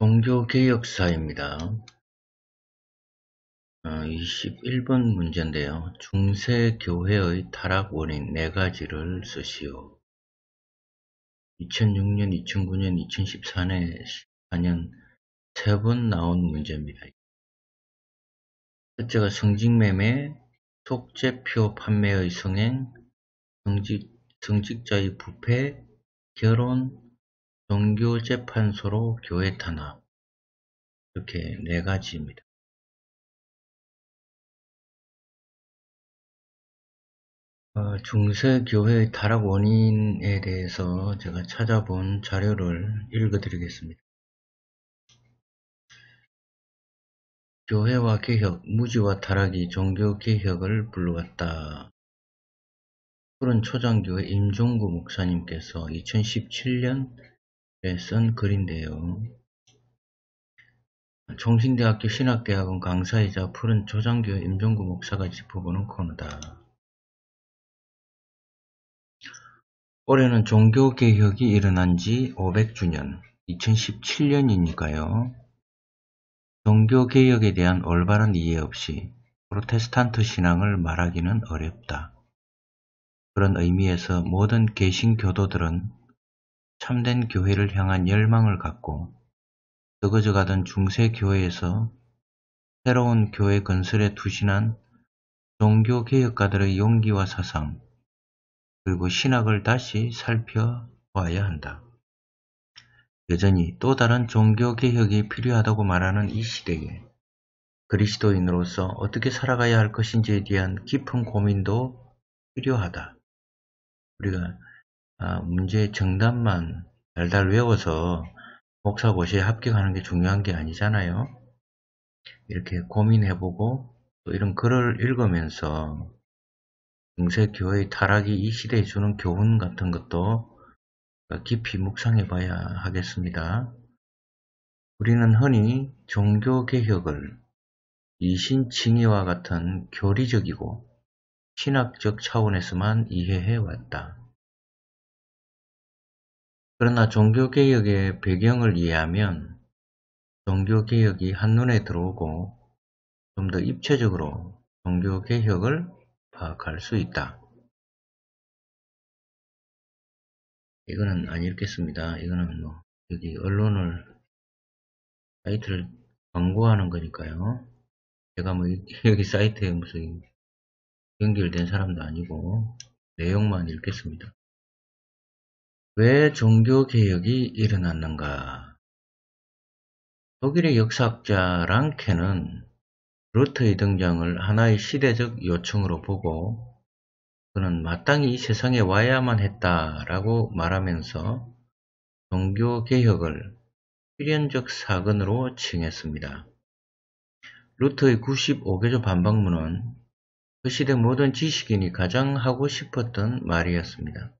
종교개혁사입니다. 21번 어, 문제인데요. 중세교회의 타락 원인 4가지를 쓰시오. 2006년, 2009년, 2014년, 14년 3번 나온 문제입니다. 첫째가 성직매매, 속죄표 판매의 성행, 성직, 성직자의 부패, 결혼, 종교재판소로 교회 탄압. 이렇게 네 가지입니다. 어, 중세교회의 타락 원인에 대해서 제가 찾아본 자료를 읽어드리겠습니다. 교회와 개혁, 무지와 타락이 종교개혁을 불러왔다. 푸른 초장교회 임종구 목사님께서 2017년에 쓴 글인데요. 정신대학교 신학대학원 강사이자 푸른 조장교 임종구 목사가 짚어보는 코너다. 올해는 종교개혁이 일어난 지 500주년, 2017년이니까요. 종교개혁에 대한 올바른 이해 없이 프로테스탄트 신앙을 말하기는 어렵다. 그런 의미에서 모든 개신교도들은 참된 교회를 향한 열망을 갖고 적어져 가던 중세 교회에서 새로운 교회 건설에 투신한 종교 개혁가들의 용기와 사상 그리고 신학을 다시 살펴봐야 한다. 여전히 또 다른 종교 개혁이 필요하다고 말하는 이 시대에 그리스도인으로서 어떻게 살아가야 할 것인지에 대한 깊은 고민도 필요하다. 우리가 아, 문제의 정답만 달달 외워서 목사고시 합격하는 게 중요한 게 아니잖아요. 이렇게 고민해보고 또 이런 글을 읽으면서 중세교회의 타락이 이 시대에 주는 교훈 같은 것도 깊이 묵상해 봐야 하겠습니다. 우리는 흔히 종교개혁을 이신칭의와 같은 교리적이고 신학적 차원에서만 이해해 왔다. 그러나 종교개혁의 배경을 이해하면 종교개혁이 한눈에 들어오고 좀 더 입체적으로 종교개혁을 파악할 수 있다. 이거는 안 읽겠습니다. 이거는 뭐 여기 언론을 사이트를 광고하는 거니까요. 제가 뭐 여기 사이트에 무슨 연결된 사람도 아니고 내용만 읽겠습니다. 왜 종교개혁이 일어났는가? 독일의 역사학자 랑케는 루터의 등장을 하나의 시대적 요청으로 보고 그는 마땅히 이 세상에 와야만 했다라고 말하면서 종교개혁을 필연적 사건으로 칭했습니다. 루터의 95개조 반박문은 그 시대 모든 지식인이 가장 하고 싶었던 말이었습니다.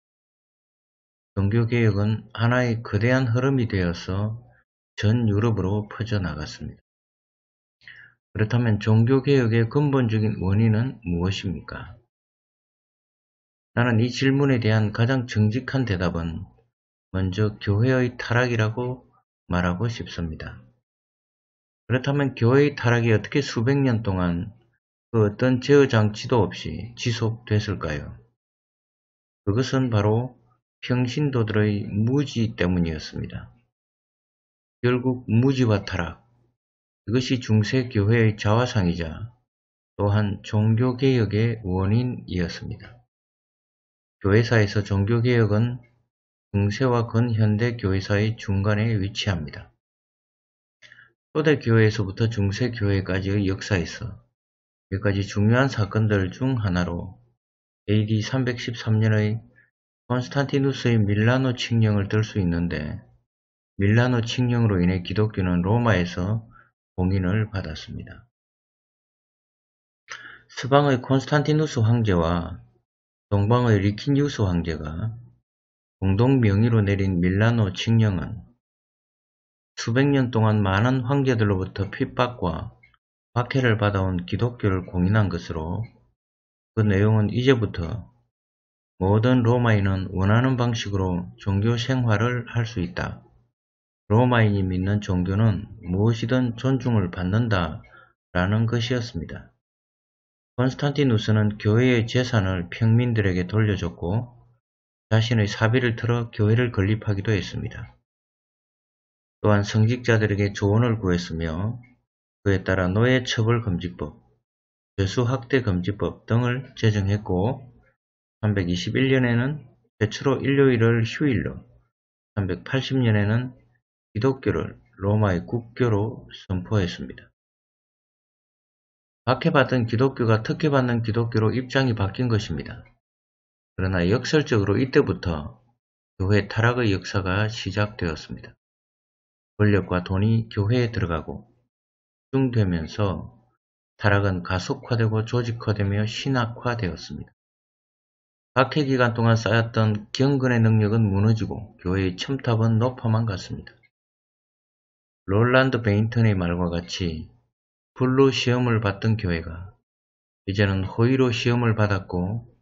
종교개혁은 하나의 거대한 흐름이 되어서 전 유럽으로 퍼져나갔습니다. 그렇다면 종교개혁의 근본적인 원인은 무엇입니까? 나는 이 질문에 대한 가장 정직한 대답은 먼저 교회의 타락이라고 말하고 싶습니다. 그렇다면 교회의 타락이 어떻게 수백 년 동안 그 어떤 제어 장치도 없이 지속됐을까요? 그것은 바로 평신도들의 무지 때문이었습니다. 결국 무지와 타락, 이것이 중세교회의 자화상이자 또한 종교개혁의 원인이었습니다. 교회사에서 종교개혁은 중세와 근현대 교회사의 중간에 위치합니다. 초대교회에서부터 중세교회까지의 역사에서 몇 가지 중요한 사건들 중 하나로 AD 313년의 콘스탄티누스의 밀라노 칙령을 들 수 있는데 밀라노 칙령으로 인해 기독교는 로마에서 공인을 받았습니다. 서방의 콘스탄티누스 황제와 동방의 리키뉴스 황제가 공동 명의로 내린 밀라노 칙령은 수백 년 동안 많은 황제들로부터 핍박과 박해를 받아온 기독교를 공인한 것으로 그 내용은 이제부터 모든 로마인은 원하는 방식으로 종교 생활을 할 수 있다. 로마인이 믿는 종교는 무엇이든 존중을 받는다 라는 것이었습니다. 콘스탄티누스는 교회의 재산을 평민들에게 돌려줬고 자신의 사비를 틀어 교회를 건립하기도 했습니다. 또한 성직자들에게 조언을 구했으며 그에 따라 노예 처벌 금지법, 죄수 학대 금지법 등을 제정했고 3 2 1년에는 최초로 일요일을 휴일로, 380년에는 기독교를 로마의 국교로 선포했습니다. 박해받은 기독교가 특혜받는 기독교로 입장이 바뀐 것입니다. 그러나 역설적으로 이때부터 교회 타락의 역사가 시작되었습니다. 권력과 돈이 교회에 들어가고 집중되면서 타락은 가속화되고 조직화되며 신학화되었습니다. 박해 기간 동안 쌓였던 경건의 능력은 무너지고 교회의 첨탑은 높아만 갔습니다. 롤란드 베인턴의 말과 같이 불로 시험을 받던 교회가 이제는 호의로 시험을 받았고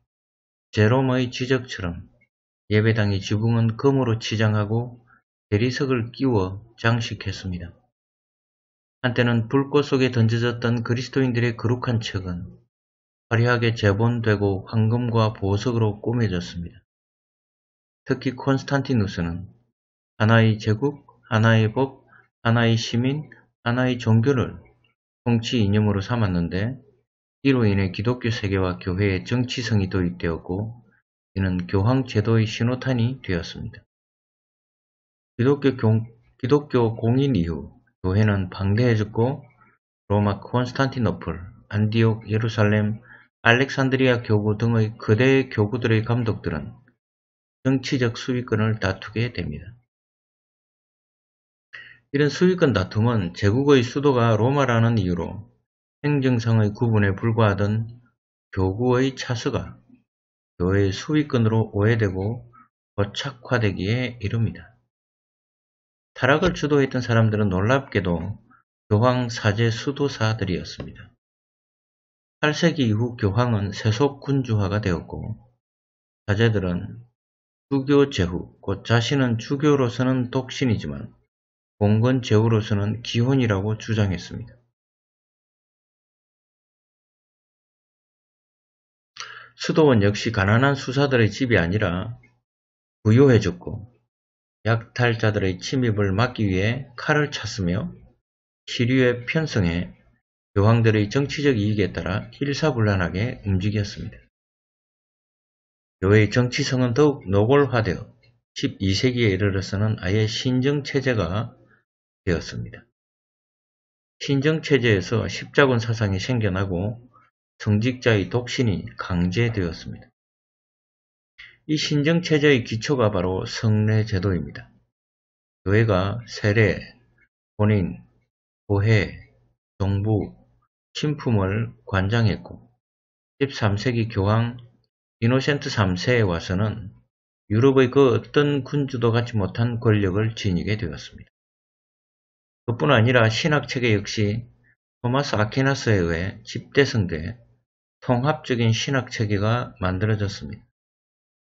제롬의 지적처럼 예배당의 지붕은 금으로 치장하고 대리석을 끼워 장식했습니다. 한때는 불꽃 속에 던져졌던 그리스도인들의 거룩한 척은 화려하게 재본되고 황금과 보석으로 꾸며졌습니다. 특히 콘스탄티누스는 하나의 제국, 하나의 법, 하나의 시민, 하나의 종교를 통치 이념으로 삼았는데 이로 인해 기독교 세계와 교회의 정치성이 도입되었고 이는 교황 제도의 신호탄이 되었습니다. 기독교, 경, 기독교 공인 이후 교회는 방대해졌고 로마 콘스탄티노플, 안디옥, 예루살렘, 알렉산드리아 교구 등의 그대 교구들의 감독들은 정치적 수위권을 다투게 됩니다. 이런 수위권 다툼은 제국의 수도가 로마라는 이유로 행정상의 구분에 불과하던 교구의 차수가 교회의 수위권으로 오해되고 고착화되기에 이릅니다. 타락을 주도했던 사람들은 놀랍게도 교황 사제 수도사들이었습니다. 8세기 이후 교황은 세속 군주화가 되었고 자제들은 추교 제후 곧 자신은 추교로서는 독신이지만 봉건 제후로서는 기혼이라고 주장했습니다. 수도원 역시 가난한 수사들의 집이 아니라 부유해졌고 약탈자들의 침입을 막기 위해 칼을 찾으며 시류에 편성해 교황들의 정치적 이익에 따라 일사불란하게 움직였습니다. 교회의 정치성은 더욱 노골화되어 12세기에 이르러서는 아예 신정체제가 되었습니다. 신정체제에서 십자군 사상이 생겨나고 정직자의 독신이 강제되었습니다. 이 신정체제의 기초가 바로 성례제도입니다. 교회가 세례, 본인, 교회, 정부, 신품을 관장했고 13세기 교황 이노센트 3세에 와서는 유럽의 그 어떤 군주도 갖지 못한 권력을 지니게 되었습니다. 그뿐 아니라 신학 체계 역시 토마스 아퀴나스에 의해 집대성대 통합적인 신학 체계가 만들어졌습니다.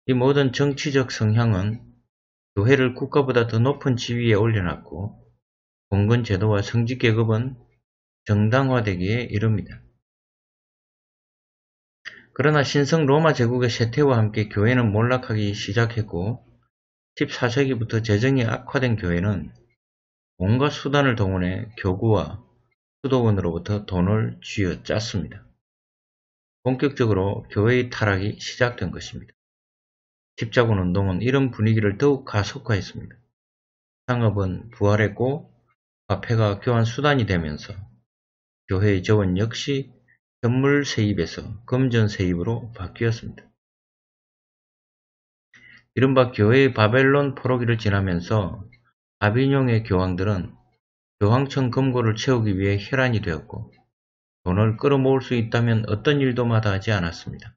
이 모든 정치적 성향은 교회를 국가보다 더 높은 지위에 올려놨고 봉건 제도와 성직계급은 정당화되기에 이릅니다. 그러나 신성 로마 제국의 쇠퇴와 함께 교회는 몰락하기 시작했고 14세기부터 재정이 악화된 교회는 온갖 수단을 동원해 교구와 수도원으로부터 돈을 쥐어짰습니다. 본격적으로 교회의 타락이 시작된 것입니다. 십자군 운동은 이런 분위기를 더욱 가속화했습니다. 상업은 부활했고 화폐가 교환 수단이 되면서 교회의 저원 역시 현물 세입에서 금전 세입으로 바뀌었습니다. 이른바 교회의 바벨론 포로기를 지나면서 아비뇽의 교황들은 교황청 금고를 채우기 위해 혈안이 되었고 돈을 끌어모을 수 있다면 어떤 일도 마다하지 않았습니다.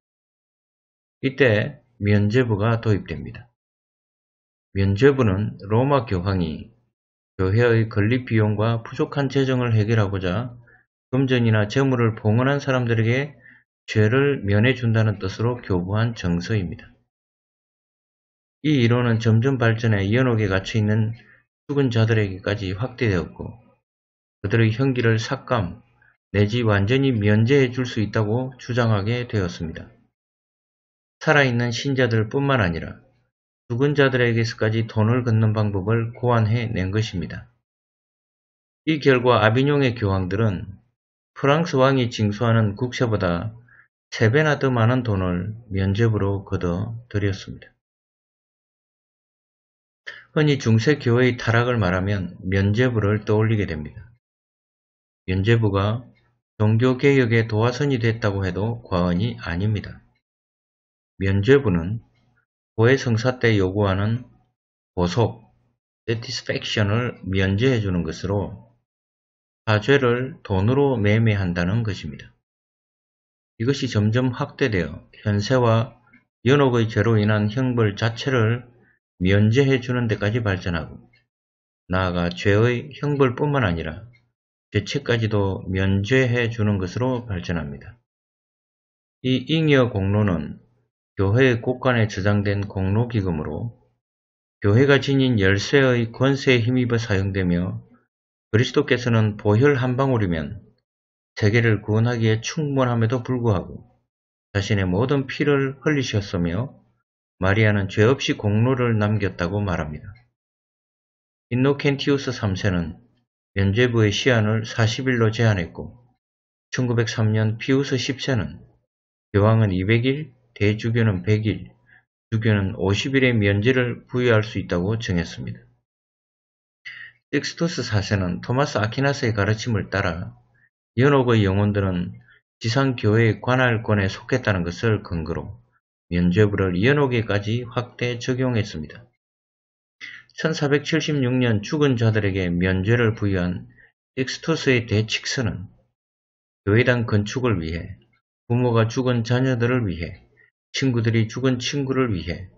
이때 면죄부가 도입됩니다. 면죄부는 로마 교황이 교회의 건립 비용과 부족한 재정을 해결하고자 금전이나 재물을 봉헌한 사람들에게 죄를 면해준다는 뜻으로 교부한 정서입니다. 이 이론은 점점 발전해 연옥에 갇혀있는 죽은 자들에게까지 확대되었고 그들의 형기를 삭감 내지 완전히 면제해 줄 수 있다고 주장하게 되었습니다. 살아있는 신자들 뿐만 아니라 죽은 자들에게서까지 돈을 걷는 방법을 고안해 낸 것입니다. 이 결과 아비뇽의 교황들은 프랑스 왕이 징수하는 국세보다 3배나 더 많은 돈을 면접으로 거둬 들였습니다. 흔히 중세교회의 타락을 말하면 면제부를 떠올리게 됩니다. 면제부가 종교개혁의 도화선이 됐다고 해도 과언이 아닙니다. 면제부는 고해 성사 때 요구하는 보속, satisfaction을 면제해주는 것으로 화죄를 돈으로 매매한다는 것입니다. 이것이 점점 확대되어 현세와 연옥의 죄로 인한 형벌 자체를 면제해 주는 데까지 발전하고 나아가 죄의 형벌뿐만 아니라 죄책까지도 면제해 주는 것으로 발전합니다. 이 잉여 공로는 교회의 곳간에 저장된 공로기금으로 교회가 지닌 열쇠의 권세에 힘입어 사용되며 그리스도께서는 보혈 한 방울이면 세계를 구원하기에 충분함에도 불구하고 자신의 모든 피를 흘리셨으며 마리아는 죄 없이 공로를 남겼다고 말합니다. 인노켄티우스 3세는 면죄부의 시한을 40일로 제한했고 1903년 피우스 10세는 교황은 200일, 대주교는 100일, 주교는 50일의 면제를 부여할 수 있다고 정했습니다. 엑스토스 4세는 토마스 아퀴나스의 가르침을 따라 연옥의 영혼들은 지상교회의 관할권에 속했다는 것을 근거로 면죄부를 연옥에까지 확대 적용했습니다. 1476년 죽은 자들에게 면죄를 부여한 엑스토스의 대칙서는 교회당 건축을 위해 부모가 죽은 자녀들을 위해 친구들이 죽은 친구를 위해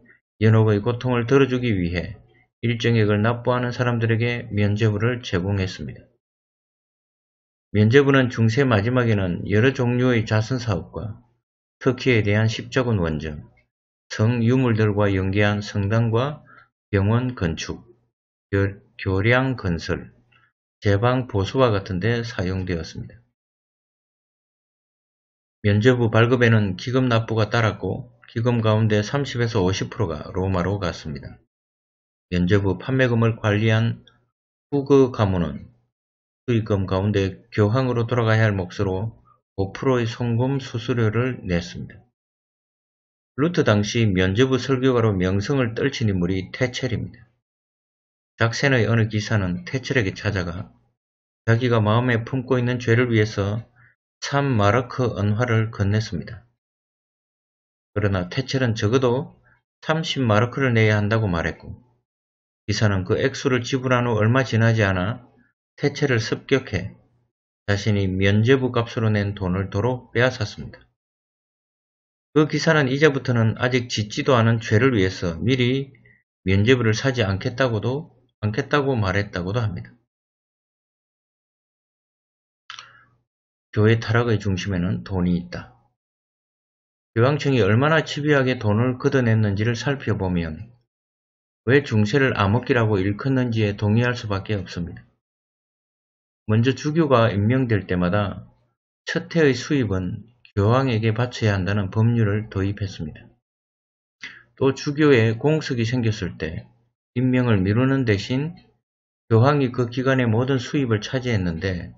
연옥의 고통을 덜어주기 위해 일정액을 납부하는 사람들에게 면제부를 제공했습니다. 면제부는 중세 마지막에는 여러 종류의 자선사업과 터키에 대한 십자군 원정, 성유물들과 연계한 성당과 병원 건축, 교량 건설, 제방 보수와 같은 데 사용되었습니다. 면제부 발급에는 기금 납부가 따랐고 기금 가운데 30에서 50%가 로마로 갔습니다. 면접후 판매금을 관리한 후그 가문은 수익금 가운데 교황으로 돌아가야 할 몫으로 5%의 송금 수수료를 냈습니다. 루트 당시 면접부 설교가로 명성을 떨친 인물이 태철입니다 작센의 어느 기사는 태철에게 찾아가 자기가 마음에 품고 있는 죄를 위해서 참 마르크 은화를 건넸습니다. 그러나 태철은 적어도 30 마르크를 내야 한다고 말했고 기사는 그 액수를 지불한 후 얼마 지나지 않아 태체를 습격해 자신이 면제부 값으로 낸 돈을 도로 빼앗았습니다. 그 기사는 이제부터는 아직 짓지도 않은 죄를 위해서 미리 면제부를 사지 않겠다고도 않겠다고 말했다고도 합니다. 교회 타락의 중심에는 돈이 있다. 교황청이 얼마나 치비하게 돈을 걷어냈는지를 살펴보면 왜 중세를 암흑기라고 일컫는지에 동의할 수밖에 없습니다. 먼저 주교가 임명될 때마다 첫 해의 수입은 교황에게 바쳐야 한다는 법률을 도입했습니다. 또 주교에 공석이 생겼을 때 임명을 미루는 대신 교황이 그 기간의 모든 수입을 차지했는데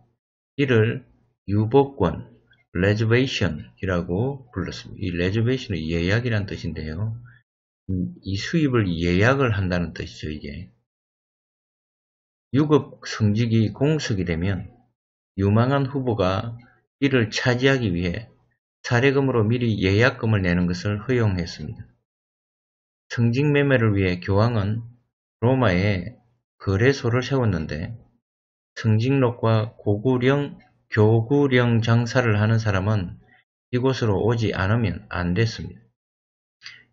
이를 유보권, 레즈베이션이라고 불렀습니다. 이 레즈베이션은 예약이란 뜻인데요. 이 수입을 예약을 한다는 뜻이죠, 이게. 유급 성직이 공석이 되면 유망한 후보가 이를 차지하기 위해 사례금으로 미리 예약금을 내는 것을 허용했습니다. 성직 매매를 위해 교황은 로마에 거래소를 세웠는데 성직록과 고구령, 교구령 장사를 하는 사람은 이곳으로 오지 않으면 안 됐습니다.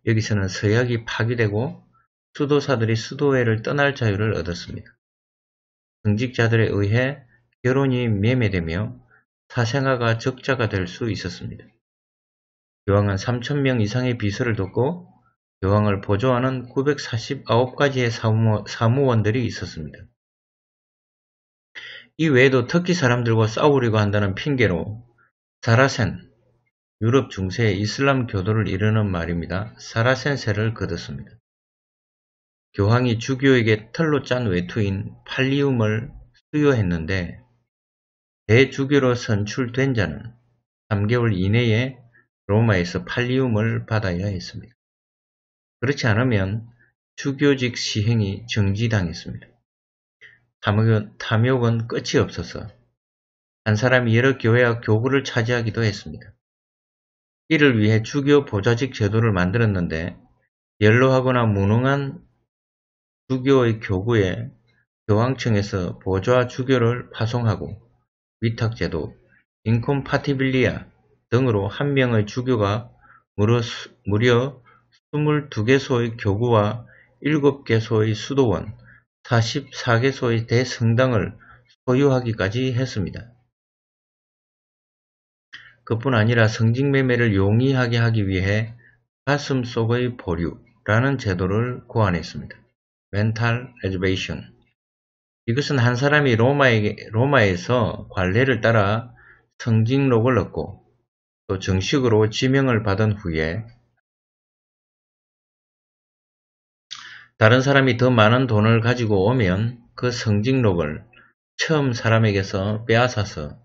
여기서는 서약이 파기되고 수도사들이 수도회를 떠날 자유를 얻었습니다. 경직자들에 의해 결혼이 매매되며 사생아가 적자가 될 수 있었습니다. 교황은 3천명 이상의 비서를 돕고 교황을 보조하는 949가지의 사무, 원들이 있었습니다. 이 외에도 터키 사람들과 싸우려고 한다는 핑계로 사라센, 유럽 중세의 이슬람 교도를 이르는 말입니다. 사라센세를 거뒀습니다. 교황이 주교에게 털로 짠 외투인 팔리움을 수여했는데 대주교로 선출된 자는 3개월 이내에 로마에서 팔리움을 받아야 했습니다. 그렇지 않으면 주교직 시행이 정지당했습니다. 탐욕은, 탐욕은 끝이 없어서 한 사람이 여러 교회와 교구를 차지하기도 했습니다. 이를 위해 주교 보좌직 제도를 만들었는데 연로하거나 무능한 주교의 교구에 교황청에서 보좌 주교를 파송하고 위탁제도, 인콤파티빌리아 등으로 한 명의 주교가 무려, 무려 22개소의 교구와 7개소의 수도원, 44개소의 대성당을 소유하기까지 했습니다. 그뿐 아니라 성직매매를 용이하게 하기 위해 가슴 속의 보류라는 제도를 고안했습니다. 멘탈 에듀베이션 이것은 한 사람이 로마에, 로마에서 관례를 따라 성직록을 얻고 또 정식으로 지명을 받은 후에 다른 사람이 더 많은 돈을 가지고 오면 그 성직록을 처음 사람에게서 빼앗아서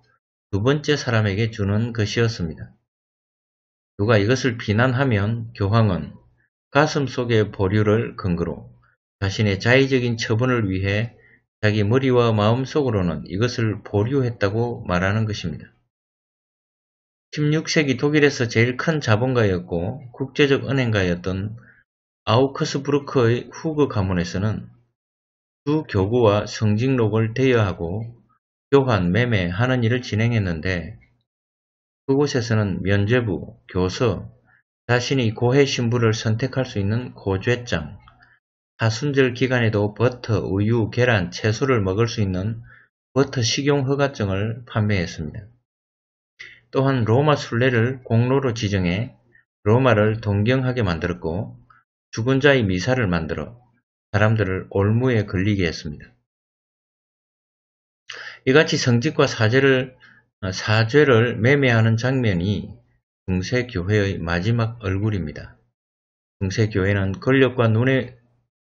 두 번째 사람에게 주는 것이었습니다. 누가 이것을 비난하면 교황은 가슴 속의 보류를 근거로 자신의 자의적인 처분을 위해 자기 머리와 마음속으로는 이것을 보류했다고 말하는 것입니다. 16세기 독일에서 제일 큰 자본가였고 국제적 은행가였던 아우크스부르크의 후그 가문에서는 두 교구와 성직록을 대여하고 교환, 매매 하는 일을 진행했는데 그곳에서는 면제부, 교서, 자신이 고해 신부를 선택할 수 있는 고죄장, 사순절 기간에도 버터, 우유, 계란, 채소를 먹을 수 있는 버터 식용 허가증을 판매했습니다. 또한 로마 순례를 공로로 지정해 로마를 동경하게 만들었고 죽은 자의 미사를 만들어 사람들을 올무에 걸리게 했습니다. 이같이 성직과 사제를, 어, 사죄를 매매하는 장면이 중세교회의 마지막 얼굴입니다. 중세교회는 권력과 눈에,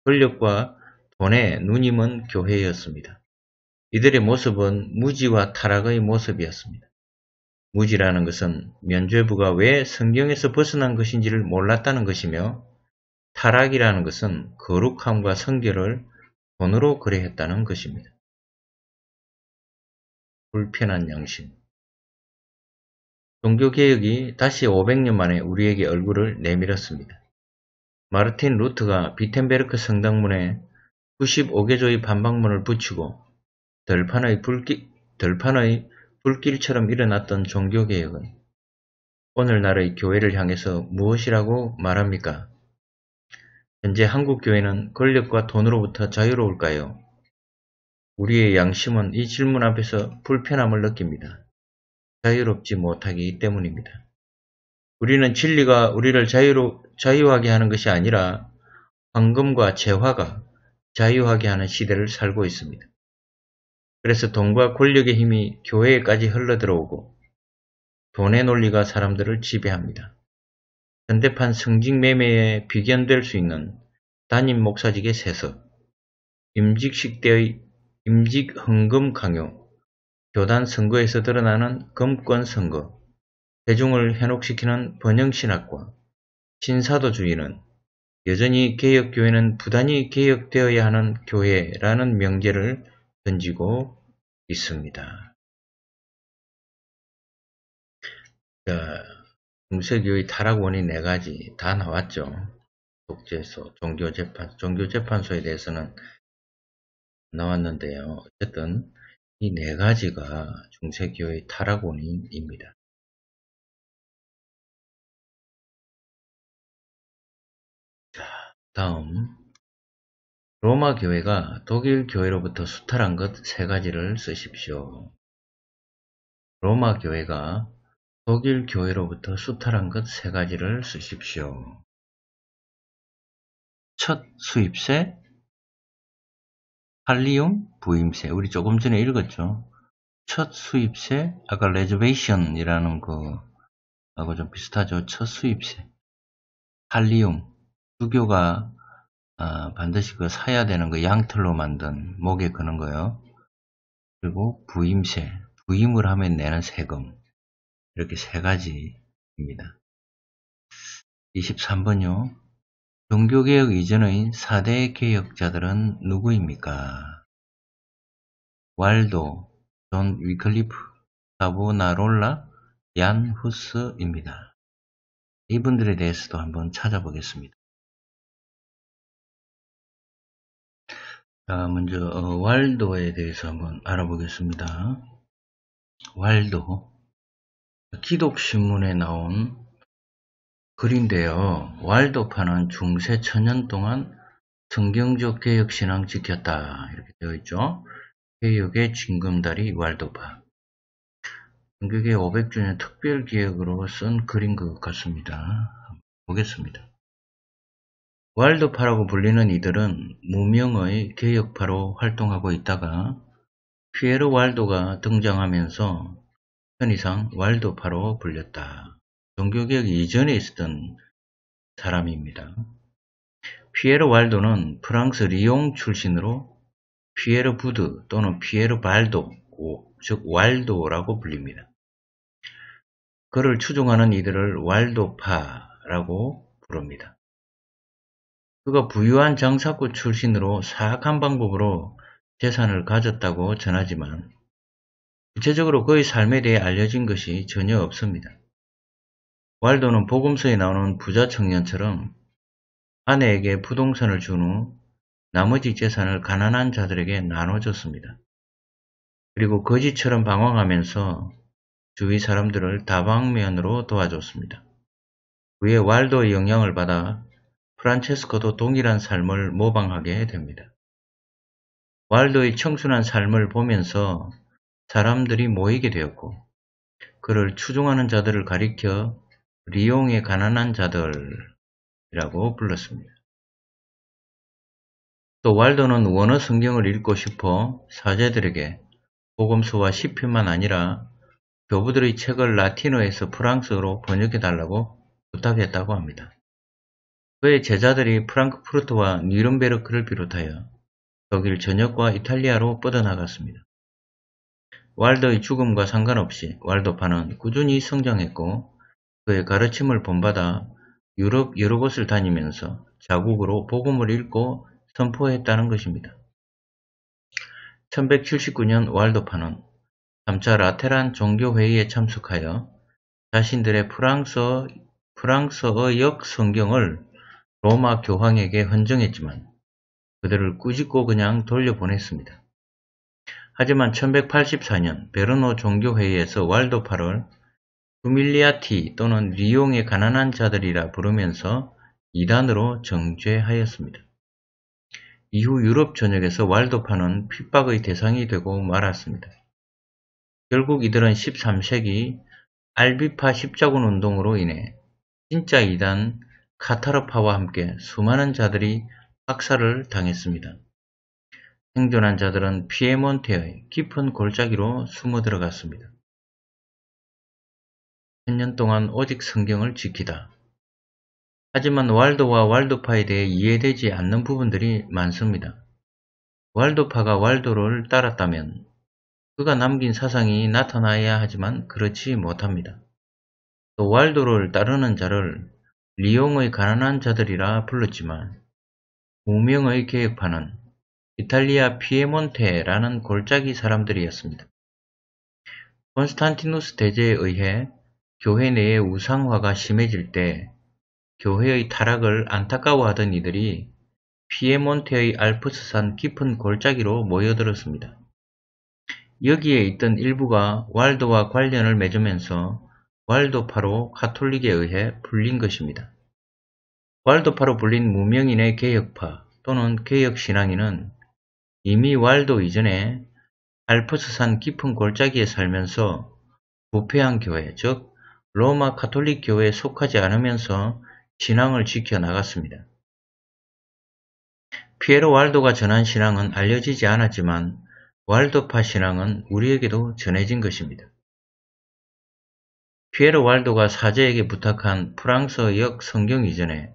권력과 돈에 눈이 먼 교회였습니다. 이들의 모습은 무지와 타락의 모습이었습니다. 무지라는 것은 면죄부가 왜 성경에서 벗어난 것인지를 몰랐다는 것이며 타락이라는 것은 거룩함과 성결을 돈으로 거래했다는 것입니다. 불편한 양심 종교개혁이 다시 500년 만에 우리에게 얼굴을 내밀었습니다. 마르틴 루트가 비텐베르크 성당문에 95개조의 반박문을 붙이고 덜판의, 불길, 덜판의 불길처럼 일어났던 종교개혁은 오늘날의 교회를 향해서 무엇이라고 말합니까? 현재 한국 교회는 권력과 돈으로부터 자유로울까요? 우리의 양심은 이 질문 앞에서 불편함을 느낍니다. 자유롭지 못하기 때문입니다. 우리는 진리가 우리를 자유로, 자유하게 하는 것이 아니라 황금과 재화가 자유하게 하는 시대를 살고 있습니다. 그래서 돈과 권력의 힘이 교회에까지 흘러들어오고 돈의 논리가 사람들을 지배합니다. 현대판 승직 매매에 비견될 수 있는 담임 목사직의 세서 임직식 때의 임직 헌금 강요, 교단 선거에서 드러나는 검권 선거, 대중을 현혹시키는 번영신학과 신사도주의는 여전히 개혁교회는 부단히 개혁되어야 하는 교회라는 명제를 던지고 있습니다. 자, 중세교의 타락 원인 네 가지 다 나왔죠. 독재소, 종교재판, 종교재판소에 대해서는 나왔는데요. 어쨌든 이 네 가지가 중세기의 타락 원인입니다. 자, 다음 로마 교회가 독일 교회로부터 수탈한 것 세 가지를 쓰십시오. 로마 교회가 독일 교회로부터 수탈한 것 세 가지를 쓰십시오. 첫 수입세, 할리움 부임세 우리 조금 전에 읽었죠. 첫 수입세 아까 레저베이션이라는 거하고 좀 비슷하죠. 첫 수입세 할리움주교가 아, 반드시 그 사야 되는 거 그 양털로 만든 목에 그는 거요. 그리고 부임세 부임을 하면 내는 세금 이렇게 세 가지입니다. 23번요. 종교개혁 이전의 4대 개혁자들은 누구입니까? 왈도, 존 위클리프, 사부나롤라얀 후스입니다. 이분들에 대해서도 한번 찾아보겠습니다. 자, 먼저 어, 왈도에 대해서 한번 알아보겠습니다. 왈도 기독신문에 나온 글인데요. 왈도파는 중세 천년 동안 성경적 개혁 신앙 지켰다 이렇게 되어 있죠. 개혁의 징검다리 왈도파. 성격의 500주년 특별 기획으로 쓴 글인 것 같습니다. 보겠습니다. 왈도파라고 불리는 이들은 무명의 개혁파로 활동하고 있다가 피에르 왈도가 등장하면서 편의상 왈도파로 불렸다. 종교개혁 이전에 있었던 사람입니다. 피에르 왈도는 프랑스 리옹 출신으로 피에르 부드 또는 피에르 발도, 즉 왈도라고 불립니다. 그를 추종하는 이들을 왈도파라고 부릅니다. 그가 부유한 장사꾼 출신으로 사악한 방법으로 재산을 가졌다고 전하지만 구체적으로 그의 삶에 대해 알려진 것이 전혀 없습니다. 왈도는 복음서에 나오는 부자 청년처럼 아내에게 부동산을 준 후 나머지 재산을 가난한 자들에게 나눠줬습니다. 그리고 거지처럼 방황하면서 주위 사람들을 다방면으로 도와줬습니다. 그의 왈도의 영향을 받아 프란체스코도 동일한 삶을 모방하게 됩니다. 왈도의 청순한 삶을 보면서 사람들이 모이게 되었고 그를 추종하는 자들을 가리켜 리옹의 가난한 자들이라고 불렀습니다. 또 왈도는 원어 성경을 읽고 싶어 사제들에게 복음서와 시편만 아니라 교부들의 책을 라틴어에서 프랑스어로 번역해 달라고 부탁했다고 합니다. 그의 제자들이 프랑크푸르트와 뉴른베르크를 비롯하여 독일 전역과 이탈리아로 뻗어나갔습니다. 왈더의 죽음과 상관없이 왈도파는 꾸준히 성장했고 그의 가르침을 본받아 유럽 여러 곳을 다니면서 자국으로 복음을 읽고 선포했다는 것입니다. 1179년 왈도파는 3차 라테란 종교회의에 참석하여 자신들의 프랑스어, 프랑스어 역 성경을 로마 교황에게 헌정했지만 그들을 꾸짖고 그냥 돌려보냈습니다. 하지만 1184년 베르노 종교회의에서 왈도파를 후밀리아티 또는 리용의 가난한 자들이라 부르면서 이단으로 정죄하였습니다. 이후 유럽 전역에서 왈도파는 핍박의 대상이 되고 말았습니다. 결국 이들은 13세기 알비파 십자군 운동으로 인해 진짜 이단 카타르파와 함께 수많은 자들이 학살을 당했습니다. 생존한 자들은 피에몬테의 깊은 골짜기로 숨어 들어갔습니다. 1 0년 동안 오직 성경을 지키다. 하지만 왈도와 왈도파에 대해 이해되지 않는 부분들이 많습니다. 왈도파가 왈도를 따랐다면 그가 남긴 사상이 나타나야 하지만 그렇지 못합니다. 또 왈도를 따르는 자를 리옹의 가난한 자들이라 불렀지만 무명의 개혁파는 이탈리아 피에몬테라는 골짜기 사람들이었습니다. 콘스탄티누스 대제에 의해 교회 내의 우상화가 심해질 때 교회의 타락을 안타까워하던 이들이 피에몬테의 알프스산 깊은 골짜기로 모여들었습니다. 여기에 있던 일부가 왈도와 관련을 맺으면서 왈도파로 카톨릭에 의해 불린 것입니다. 왈도파로 불린 무명인의 개혁파 또는 개혁신앙인은 이미 왈도 이전에 알프스산 깊은 골짜기에 살면서 부패한 교회, 즉 로마 가톨릭 교회에 속하지 않으면서 신앙을 지켜 나갔습니다. 피에로 왈도가 전한 신앙은 알려지지 않았지만 왈도파 신앙은 우리에게도 전해진 것입니다. 피에로 왈도가 사제에게 부탁한 프랑스어 역 성경 이전에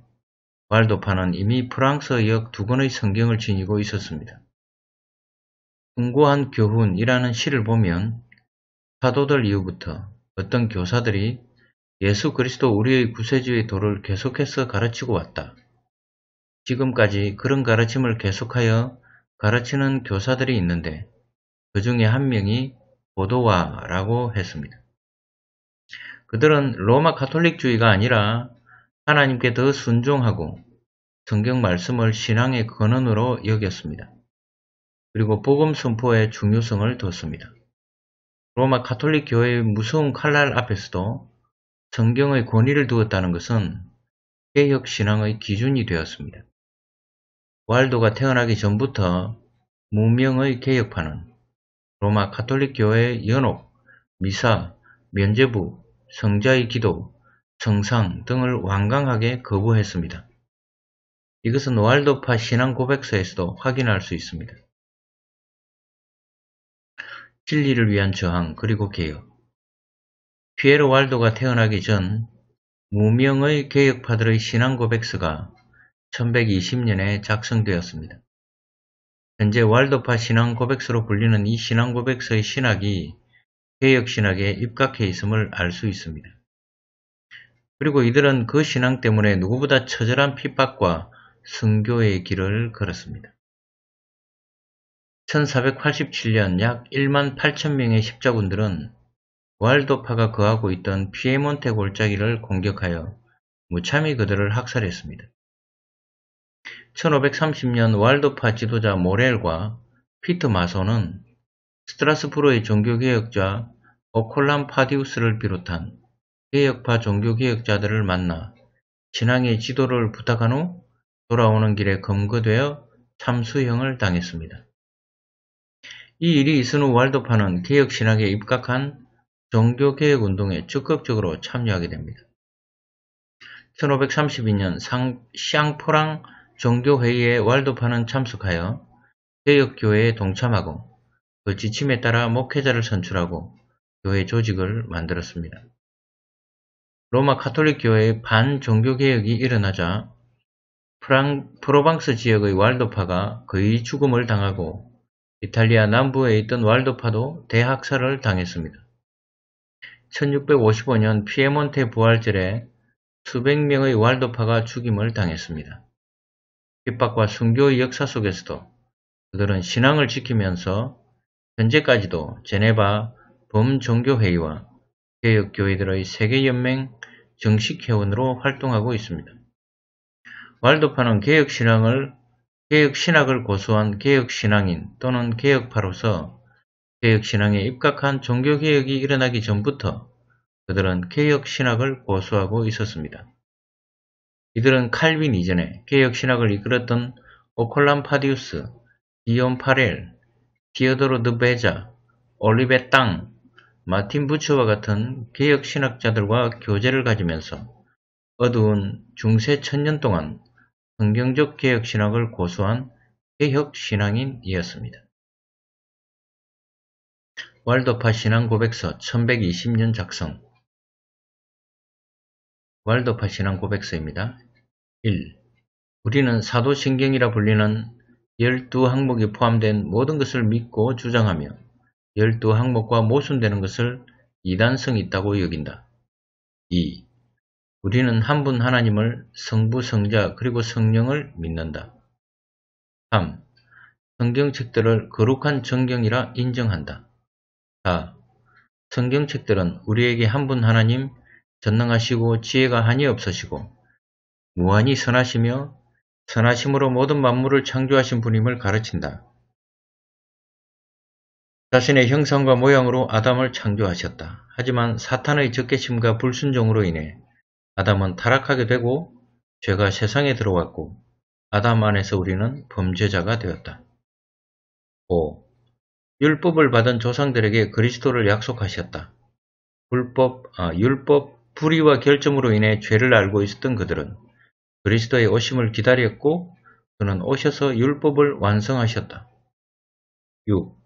왈도파는 이미 프랑스어 역두 권의 성경을 지니고 있었습니다. 흥고한 교훈이라는 시를 보면 사도들 이후부터 어떤 교사들이 예수 그리스도 우리의 구세주의 도를 계속해서 가르치고 왔다. 지금까지 그런 가르침을 계속하여 가르치는 교사들이 있는데 그 중에 한 명이 보도와라고 했습니다. 그들은 로마 가톨릭주의가 아니라 하나님께 더 순종하고 성경 말씀을 신앙의 근원으로 여겼습니다. 그리고 복음 선포의 중요성을 뒀습니다. 로마 가톨릭 교회의 무서운 칼날 앞에서도 성경의 권위를 두었다는 것은 개혁 신앙의 기준이 되었습니다. 왈도가 태어나기 전부터 무명의 개혁파는 로마 가톨릭 교회의 연옥, 미사, 면제부, 성자의 기도, 성상 등을 완강하게 거부했습니다. 이것은 왈도파 신앙 고백서에서도 확인할 수 있습니다. 진리를 위한 저항 그리고 개혁 피에로 왈도가 태어나기 전 무명의 개혁파들의 신앙 고백서가 1120년에 작성되었습니다. 현재 왈도파 신앙 고백서로 불리는 이 신앙 고백서의 신학이 개혁 신학에 입각해 있음을 알 수 있습니다. 그리고 이들은 그 신앙 때문에 누구보다 처절한 핍박과 승교의 길을 걸었습니다. 1 4 8 7년약1만8천 명의 십자군들은 부도파가 거하고 있던 피에몬테 골짜기를 공격하여 무참히 그들을 학살했습니다. 1530년 왈도파 지도자 모렐과 피트 마소는 스트라스부르의 종교개혁자 오콜람 파디우스를 비롯한 개혁파 종교개혁자들을 만나 진앙의 지도를 부탁한 후 돌아오는 길에 검거되어 참수형을 당했습니다. 이 일이 있은 후 왈도파는 개혁신학에 입각한 종교개혁운동에 적극적으로 참여하게 됩니다. 1532년 상, 샹포랑 종교회의에 왈도파는 참석하여 개혁교회에 동참하고 그 지침에 따라 목회자를 선출하고 교회 조직을 만들었습니다. 로마 카톨릭 교회의 반종교개혁이 일어나자 프랑, 프로방스 지역의 왈도파가 거의 죽음을 당하고 이탈리아 남부에 있던 왈도파도 대학살을 당했습니다. 1655년 피에몬테 부활절에 수백 명의 왈도파가 죽임을 당했습니다. 핍박과 순교의 역사 속에서도 그들은 신앙을 지키면서 현재까지도 제네바 범종교회의와 개혁교회들의 세계연맹 정식 회원으로 활동하고 있습니다. 왈도파는 개혁신앙을 개혁신학을 고수한 개혁신앙인 또는 개혁파로서 개혁신앙에 입각한 종교개혁이 일어나기 전부터 그들은 개혁신학을 고수하고 있었습니다. 이들은 칼빈 이전에 개혁신학을 이끌었던 오콜란 파디우스, 이온 파렐, 디어도로 드 베자, 올리베 땅, 마틴 부츠와 같은 개혁신학자들과 교제를 가지면서 어두운 중세 천년 동안 성경적 개혁신학을 고수한 개혁신앙인이었습니다. 왈도파 신앙고백서 1120년 작성 왈도파 신앙고백서입니다. 1. 우리는 사도신경이라 불리는 12항목이 포함된 모든 것을 믿고 주장하며 12항목과 모순되는 것을 이단성이 있다고 여긴다. 2. 우리는 한 분 하나님을 성부, 성자, 그리고 성령을 믿는다. 3. 성경책들을 거룩한 정경이라 인정한다. 4. 성경책들은 우리에게 한 분 하나님 전능하시고 지혜가 한이 없으시고 무한히 선하시며 선하심으로 모든 만물을 창조하신 분임을 가르친다. 자신의 형상과 모양으로 아담을 창조하셨다. 하지만 사탄의 적개심과 불순종으로 인해 아담은 타락하게 되고 죄가 세상에 들어왔고 아담 안에서 우리는 범죄자가 되었다. 5. 율법을 받은 조상들에게 그리스도를 약속하셨다. 불법, 아, 율법 불의와 결점으로 인해 죄를 알고 있었던 그들은 그리스도의 오심을 기다렸고 그는 오셔서 율법을 완성하셨다. 6.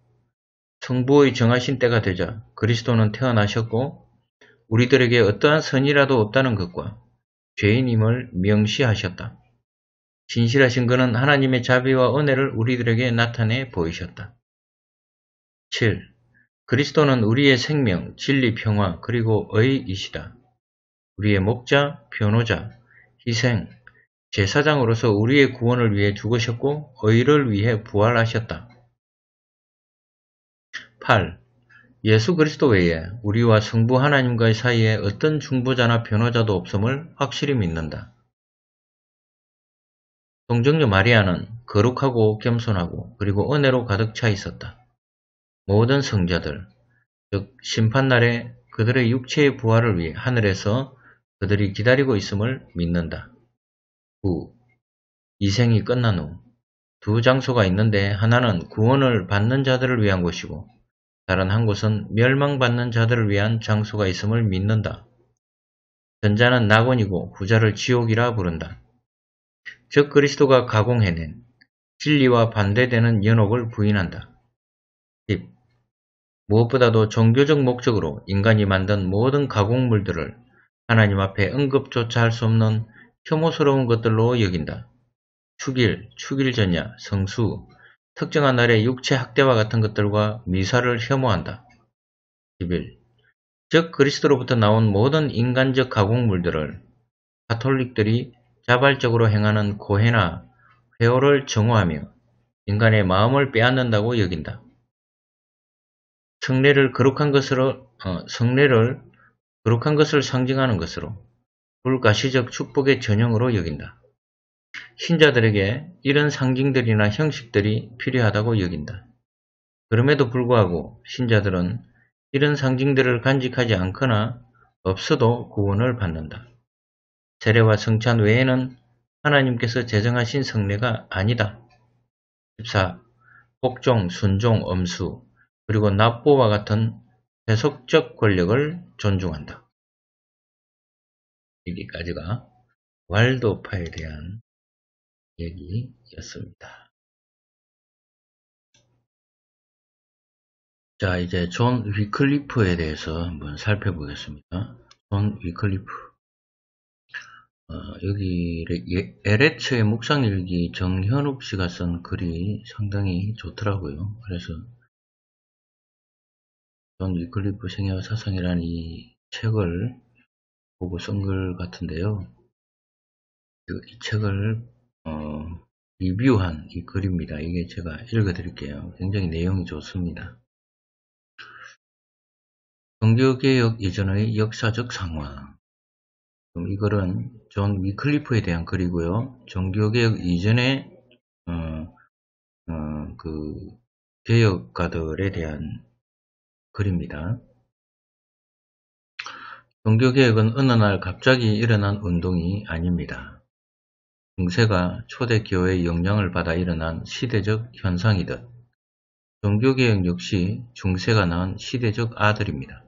성부의 정하신 때가 되자 그리스도는 태어나셨고 우리들에게 어떠한 선이라도 없다는 것과 죄인임을 명시하셨다. 진실하신 그는 하나님의 자비와 은혜를 우리들에게 나타내 보이셨다. 7. 그리스도는 우리의 생명, 진리, 평화, 그리고 의이시다. 우리의 목자, 변호자, 희생, 제사장으로서 우리의 구원을 위해 죽으셨고 의를 위해 부활하셨다. 8. 예수 그리스도 외에 우리와 성부 하나님과의 사이에 어떤 중보자나 변호자도 없음을 확실히 믿는다. 동정녀 마리아는 거룩하고 겸손하고 그리고 은혜로 가득 차 있었다. 모든 성자들, 즉 심판날에 그들의 육체의 부활을 위해 하늘에서 그들이 기다리고 있음을 믿는다. 9. 이생이 끝난 후 두 장소가 있는데 하나는 구원을 받는 자들을 위한 곳이고 다른 한 곳은 멸망받는 자들을 위한 장소가 있음을 믿는다. 전자는 낙원이고 부자를 지옥이라 부른다. 즉 그리스도가 가공해낸 진리와 반대되는 연옥을 부인한다. 팁. 무엇보다도 종교적 목적으로 인간이 만든 모든 가공물들을 하나님 앞에 언급조차 할 수 없는 혐오스러운 것들로 여긴다. 축일, 축일전야, 성수, 특정한 날에 육체 학대와 같은 것들과 미사를 혐오한다. 11. 즉 그리스도로부터 나온 모든 인간적 가공물들을 가톨릭들이 자발적으로 행하는 고해나 회오를 정호하며 인간의 마음을 빼앗는다고 여긴다. 성례를 거룩한 것으로 어, 성례를 거룩한 것을 상징하는 것으로 불가시적 축복의 전형으로 여긴다. 신자들에게 이런 상징들이나 형식들이 필요하다고 여긴다. 그럼에도 불구하고 신자들은 이런 상징들을 간직하지 않거나 없어도 구원을 받는다. 세례와 성찬 외에는 하나님께서 제정하신 성례가 아니다. 14. 복종, 순종, 엄수, 그리고 납부와 같은 해석적 권력을 존중한다. 여기까지가 왈도파에 대한 얘기였습니다. 자, 이제 존 위클리프에 대해서 한번 살펴보겠습니다. 존 위클리프. 어, 여기 LH의 예, 묵상일기 정현욱 씨가 쓴 글이 상당히 좋더라고요. 그래서 존 위클리프 생애와 사상이라는 이 책을 보고 쓴 글 같은데요. 이 책을 어, 리뷰한 이 글입니다. 이게 제가 읽어드릴게요. 굉장히 내용이 좋습니다. 종교개혁 이전의 역사적 상황 이거는 존 위클리프에 대한 글이고요. 종교개혁 이전의 어, 어, 그 개혁가들에 대한 글입니다. 종교개혁은 어느 날 갑자기 일어난 운동이 아닙니다. 중세가 초대교회의 영향을 받아 일어난 시대적 현상이듯 종교개혁 역시 중세가 낳은 시대적 아들입니다.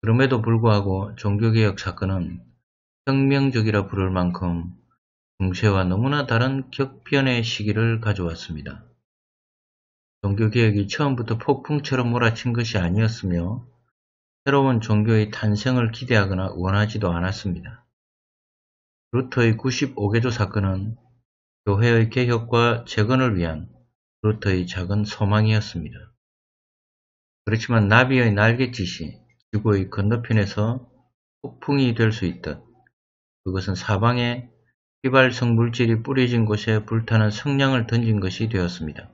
그럼에도 불구하고 종교개혁 사건은 혁명적이라 부를 만큼 중세와 너무나 다른 격변의 시기를 가져왔습니다. 종교개혁이 처음부터 폭풍처럼 몰아친 것이 아니었으며 새로운 종교의 탄생을 기대하거나 원하지도 않았습니다. 루터의 95개조 사건은 교회의 개혁과 재건을 위한 루터의 작은 소망이었습니다. 그렇지만 나비의 날갯짓이 지구의 건너편에서 폭풍이 될 수 있듯 그것은 사방에 휘발성 물질이 뿌려진 곳에 불타는 성냥을 던진 것이 되었습니다.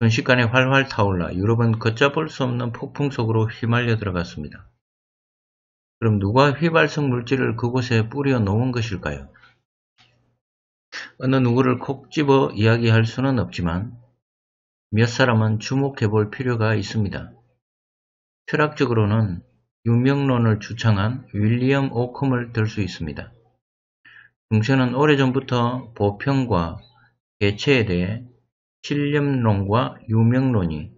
순식간에 활활 타올라 유럽은 걷잡을 수 없는 폭풍 속으로 휘말려 들어갔습니다. 그럼 누가 휘발성 물질을 그곳에 뿌려 놓은 것일까요? 어느 누구를 콕 집어 이야기할 수는 없지만 몇 사람은 주목해 볼 필요가 있습니다. 철학적으로는 유명론을 주창한 윌리엄 오컴을 들 수 있습니다. 중세는 오래전부터 보편과 개체에 대해 신념론과 유명론이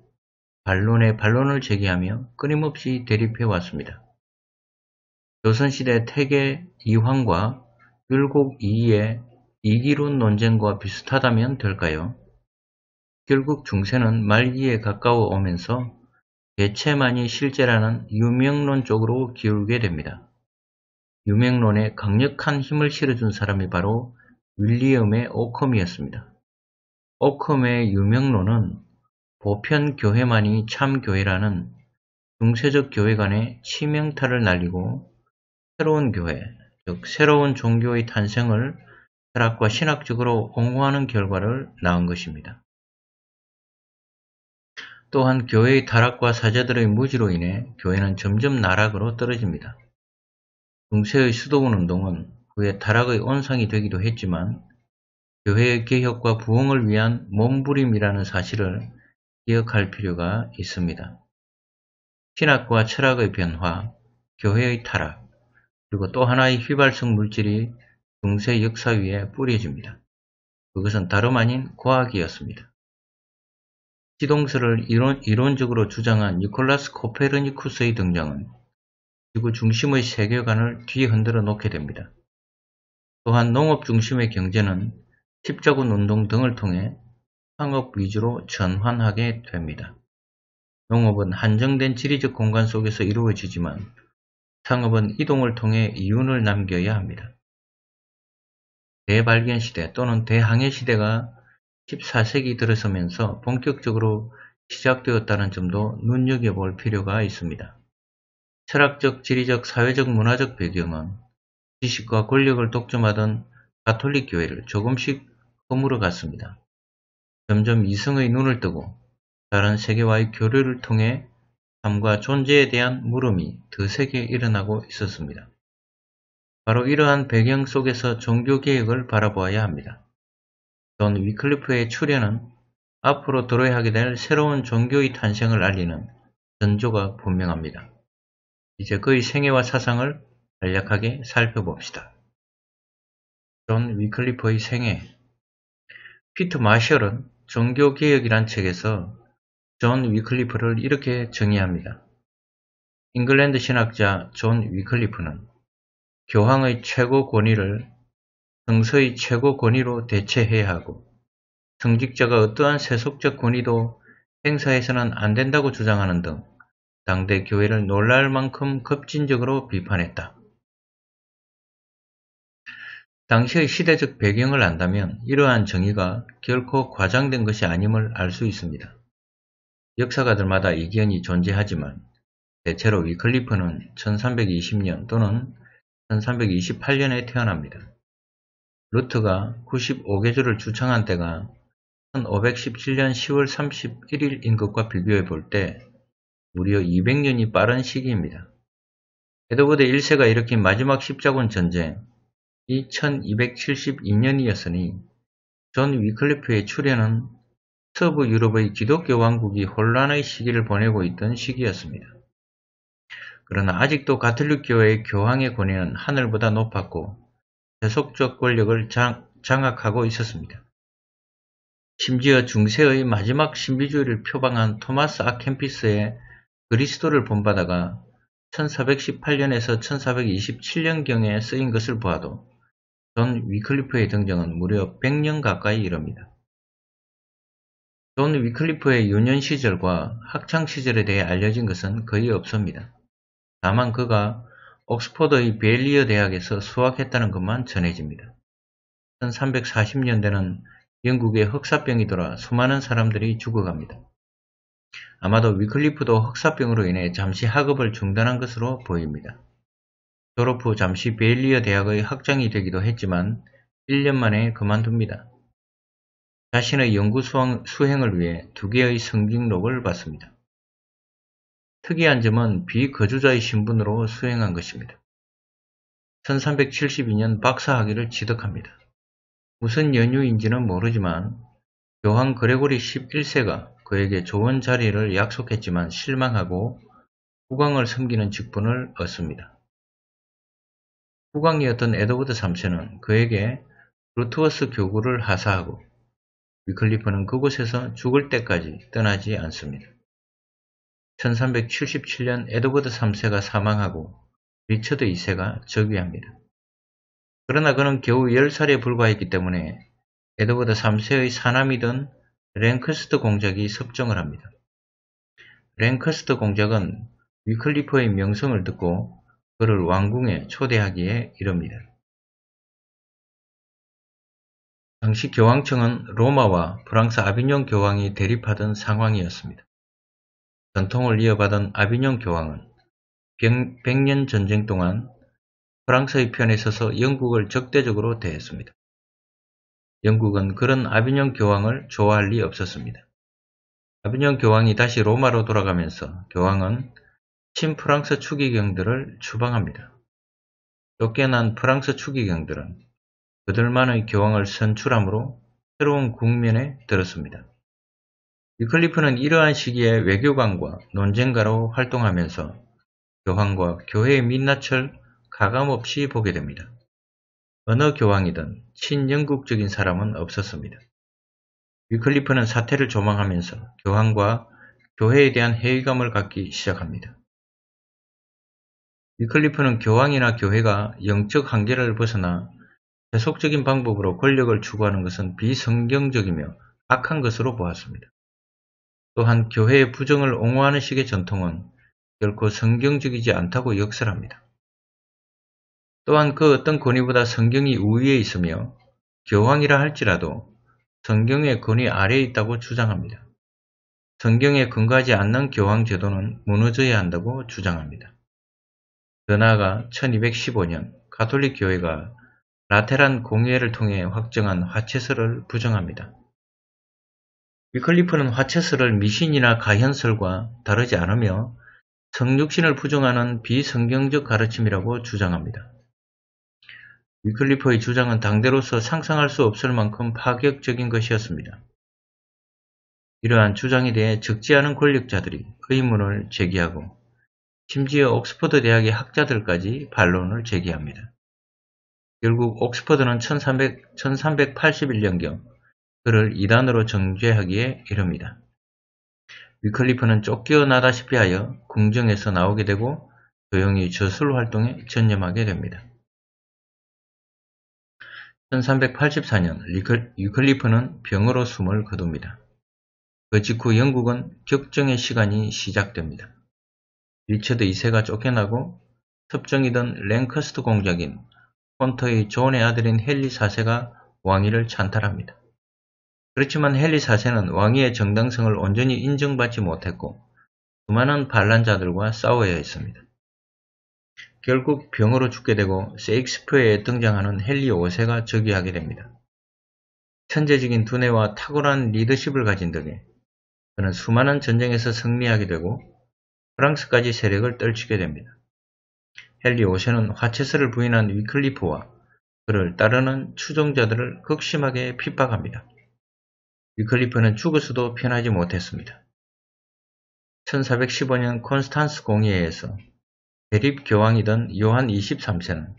반론에 반론을 제기하며 끊임없이 대립해 왔습니다. 조선시대 태계 이황과 율곡 이이의 이기론 논쟁과 비슷하다면 될까요? 결국 중세는 말기에 가까워 오면서 개체만이 실제라는 유명론 쪽으로 기울게 됩니다. 유명론에 강력한 힘을 실어준 사람이 바로 윌리엄의 오컴이었습니다. 오컴의 유명론은 보편교회만이 참교회라는 중세적 교회 간의 치명타를 날리고 새로운 교회, 즉 새로운 종교의 탄생을 철학과 신학적으로 옹호하는 결과를 낳은 것입니다. 또한 교회의 타락과 사제들의 무지로 인해 교회는 점점 나락으로 떨어집니다. 중세의 수도원 운동은 그의 타락의 온상이 되기도 했지만 교회의 개혁과 부흥을 위한 몸부림이라는 사실을 기억할 필요가 있습니다. 신학과 철학의 변화, 교회의 타락, 그리고 또 하나의 휘발성 물질이 중세 역사 위에 뿌려집니다. 그것은 다름 아닌 과학이었습니다. 시동설을 이론, 적으로 주장한 니콜라스 코페르니쿠스의 등장은 지구 중심의 세계관을 뒤흔들어 놓게 됩니다. 또한 농업 중심의 경제는 십자군 운동 등을 통해 상업 위주로 전환하게 됩니다. 농업은 한정된 지리적 공간 속에서 이루어지지만 상업은 이동을 통해 이윤을 남겨야 합니다. 대발견 시대 또는 대항해 시대가 14세기 들어서면서 본격적으로 시작되었다는 점도 눈여겨볼 필요가 있습니다. 철학적, 지리적, 사회적, 문화적 배경은 지식과 권력을 독점하던 가톨릭 교회를 조금씩 허물어 갔습니다. 점점 이성의 눈을 뜨고 다른 세계와의 교류를 통해 삶과 존재에 대한 물음이 드세게 일어나고 있었습니다. 바로 이러한 배경 속에서 종교개혁을 바라보아야 합니다. 존 위클리프의 출현은 앞으로 들어야 하게 될 새로운 종교의 탄생을 알리는 전조가 분명합니다. 이제 그의 생애와 사상을 간략하게 살펴봅시다. 존 위클리프의 생애 피트 마셜은 종교개혁이란 책에서 존 위클리프를 이렇게 정의합니다. 잉글랜드 신학자 존 위클리프는 교황의 최고 권위를 성서의 최고 권위로 대체해야 하고 성직자가 어떠한 세속적 권위도 행사해서는 안 된다고 주장하는 등 당대 교회를 놀랄 만큼 급진적으로 비판했다. 당시의 시대적 배경을 안다면 이러한 정의가 결코 과장된 것이 아님을 알 수 있습니다. 역사가들마다 이견이 존재하지만 대체로 위클리프는 1320년 또는 1328년에 태어납니다. 루트가 95개 주를 주창한 때가 1517년 10월 31일 인것과 비교해 볼 때 무려 200년이 빠른 시기입니다. 에드워드 1세가 일으킨 마지막 십자군 전쟁이 1272년이었으니 존 위클리프의 출현은 서부 유럽의 기독교 왕국이 혼란의 시기를 보내고 있던 시기였습니다. 그러나 아직도 가톨릭 교의 교황의 권위는 하늘보다 높았고 계속적 권력을 장, 장악하고 있었습니다. 심지어 중세의 마지막 신비주의를 표방한 토마스 아켄피스의 그리스도를 본받아가 1418년에서 1427년경에 쓰인 것을 보아도 존 위클리프의 등장은 무려 100년 가까이 이릅니다. 존 위클리프의 유년 시절과 학창 시절에 대해 알려진 것은 거의 없습니다. 다만 그가 옥스퍼드의 벨리어 대학에서 수학했다는 것만 전해집니다. 1340년대는 영국의 흑사병이 돌아 수많은 사람들이 죽어갑니다. 아마도 위클리프도 흑사병으로 인해 잠시 학업을 중단한 것으로 보입니다. 졸업 후 잠시 베일리어 대학의 학장이 되기도 했지만 1년 만에 그만둡니다. 자신의 연구 수행을 위해 두 개의 성직록을 받습니다. 특이한 점은 비거주자의 신분으로 수행한 것입니다. 1372년 박사학위를 취득합니다. 무슨 연유인지는 모르지만 교황 그레고리 11세가 그에게 좋은 자리를 약속했지만 실망하고 후광을 섬기는 직분을 얻습니다. 후광이었던 에드워드 3세는 그에게 루트워스 교구를 하사하고 위클리프는 그곳에서 죽을 때까지 떠나지 않습니다. 1377년 에드워드 3세가 사망하고 리처드 2세가 즉위합니다. 그러나 그는 겨우 10살에 불과했기 때문에 에드워드 3세의 사남이던 랭크스트 공작이 섭정을 합니다. 랭크스트 공작은 위클리프의 명성을 듣고 그를 왕궁에 초대하기에 이릅니다. 당시 교황청은 로마와 프랑스 아비뇽 교황이 대립하던 상황이었습니다. 전통을 이어받은 아비뇽 교황은 1 0 0년 전쟁 동안 프랑스의 편에 서서 영국을 적대적으로 대했습니다. 영국은 그런 아비뇽 교황을 좋아할 리 없었습니다. 아비뇽 교황이 다시 로마로 돌아가면서 교황은 친프랑스 추기경들을 추방합니다. 쫓겨난 프랑스 추기경들은 그들만의 교황을 선출함으로 새로운 국면에 들었습니다. 위클리프는 이러한 시기에 외교관과 논쟁가로 활동하면서 교황과 교회의 민낯을 가감없이 보게 됩니다. 어느 교황이든 친영국적인 사람은 없었습니다. 위클리프는 사태를 조망하면서 교황과 교회에 대한 회의감을 갖기 시작합니다. 위클리프는 교황이나 교회가 영적 한계를 벗어나 계속적인 방법으로 권력을 추구하는 것은 비성경적이며 악한 것으로 보았습니다. 또한 교회의 부정을 옹호하는 식의 전통은 결코 성경적이지 않다고 역설합니다. 또한 그 어떤 권위보다 성경이 우위에 있으며 교황이라 할지라도 성경의 권위 아래에 있다고 주장합니다. 성경에 근거하지 않는 교황 제도는 무너져야 한다고 주장합니다. 더 나아가 1215년 가톨릭 교회가 라테란 공예를 통해 확정한 화체설을 부정합니다. 위클리프는 화체설을 미신이나 가현설과 다르지 않으며 성육신을 부정하는 비성경적 가르침이라고 주장합니다. 위클리프의 주장은 당대로서 상상할 수 없을 만큼 파격적인 것이었습니다. 이러한 주장에 대해 적지 않은 권력자들이 의문을 제기하고 심지어 옥스퍼드 대학의 학자들까지 반론을 제기합니다. 결국 옥스퍼드는 1300, 1381년경 그를 이단으로 정죄하기에 이릅니다. 위클리프는 쫓겨나다시피 하여 궁정에서 나오게 되고 조용히 저술 활동에 전념하게 됩니다. 1384년 위클리프는 병으로 숨을 거둡니다. 그 직후 영국은 격정의 시간이 시작됩니다. 리처드 2세가 쫓겨나고 섭정이던 랭커스트 공작인 헌터의 존의 아들인 헨리 4세가 왕위를 찬탈합니다. 그렇지만 헨리 4세는 왕위의 정당성을 온전히 인정받지 못했고 수많은 반란자들과 싸워야 했습니다. 결국 병으로 죽게 되고 세익스피어에 등장하는 헨리 5세가 즉위하게 됩니다. 천재적인 두뇌와 탁월한 리더십을 가진 덕에 그는 수많은 전쟁에서 승리하게 되고 프랑스까지 세력을 떨치게 됩니다. 헨리 오션은 화체스를 부인한 위클리프와 그를 따르는 추종자들을 극심하게 핍박합니다. 위클리프는 죽을수도 편하지 못했습니다. 1415년 콘스탄스 공의회에서 대립교황이던 요한 23세는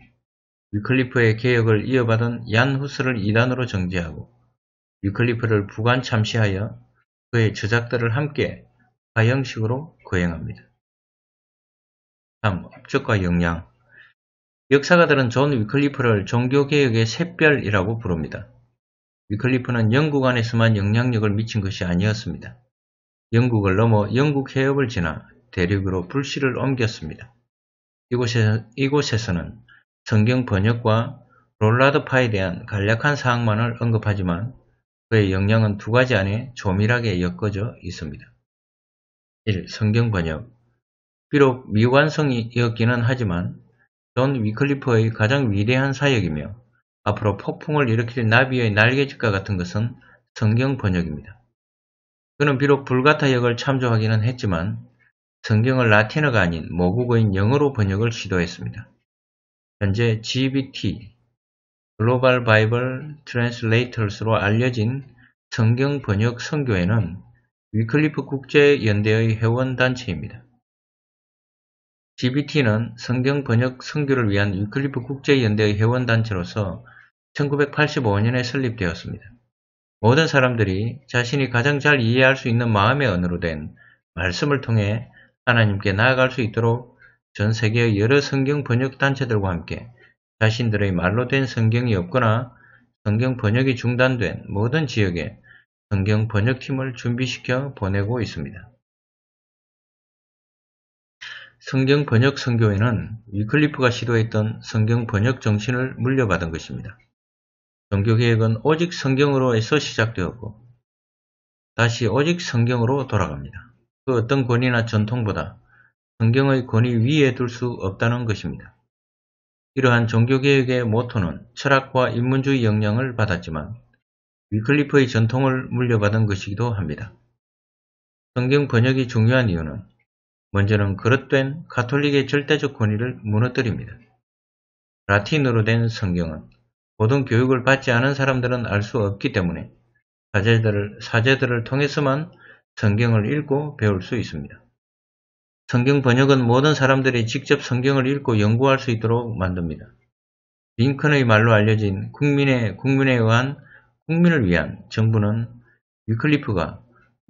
위클리프의 개혁을 이어받은 얀 후스를 이단으로 정지하고 위클리프를 부관 참시하여 그의 저작들을 함께 화형식으로 거행합니다. 3. 업적과 역량 역사가들은 존 위클리프를 종교개혁의 샛별이라고 부릅니다. 위클리프는 영국 안에서만 영향력을 미친 것이 아니었습니다. 영국을 넘어 영국 해협을 지나 대륙으로 불씨를 옮겼습니다. 이곳에, 이곳에서는 성경 번역과 롤라드파에 대한 간략한 사항만을 언급하지만 그의 영향은 두 가지 안에 조밀하게 엮어져 있습니다. 1. 성경 번역 비록 미완성이었기는 하지만 존위클리퍼의 가장 위대한 사역이며 앞으로 폭풍을 일으킬 나비의 날개짓과 같은 것은 성경 번역입니다. 그는 비록 불가타 역을 참조하기는 했지만 성경을 라틴어가 아닌 모국어인 영어로 번역을 시도했습니다. 현재 GBT, Global b b i 글로벌 바이블 트랜스레 o 터스로 알려진 성경 번역 성교회는 위클리프 국제연대의 회원단체입니다. GBT는 성경 번역 선교를 위한 위클리프 국제연대의 회원단체로서 1985년에 설립되었습니다. 모든 사람들이 자신이 가장 잘 이해할 수 있는 마음의 언어로 된 말씀을 통해 하나님께 나아갈 수 있도록 전 세계의 여러 성경 번역 단체들과 함께 자신들의 말로 된 성경이 없거나 성경 번역이 중단된 모든 지역에 성경 번역팀을 준비시켜 보내고 있습니다. 성경 번역 선교회는 위클리프가 시도했던 성경 번역 정신을 물려받은 것입니다. 종교개혁은 오직 성경으로에서 시작되었고 다시 오직 성경으로 돌아갑니다. 그 어떤 권위나 전통보다 성경의 권위 위에 둘 수 없다는 것입니다. 이러한 종교개혁의 모토는 철학과 인문주의 영향을 받았지만 위클리프의 전통을 물려받은 것이기도 합니다. 성경 번역이 중요한 이유는 먼저는 그릇된 가톨릭의 절대적 권위를 무너뜨립니다. 라틴으로 된 성경은 고등 교육을 받지 않은 사람들은 알 수 없기 때문에 사제들을, 사제들을 통해서만 성경을 읽고 배울 수 있습니다. 성경 번역은 모든 사람들이 직접 성경을 읽고 연구할 수 있도록 만듭니다. 링컨의 말로 알려진 국민의 국민에 의한 국민을 위한 정부는 위클리프가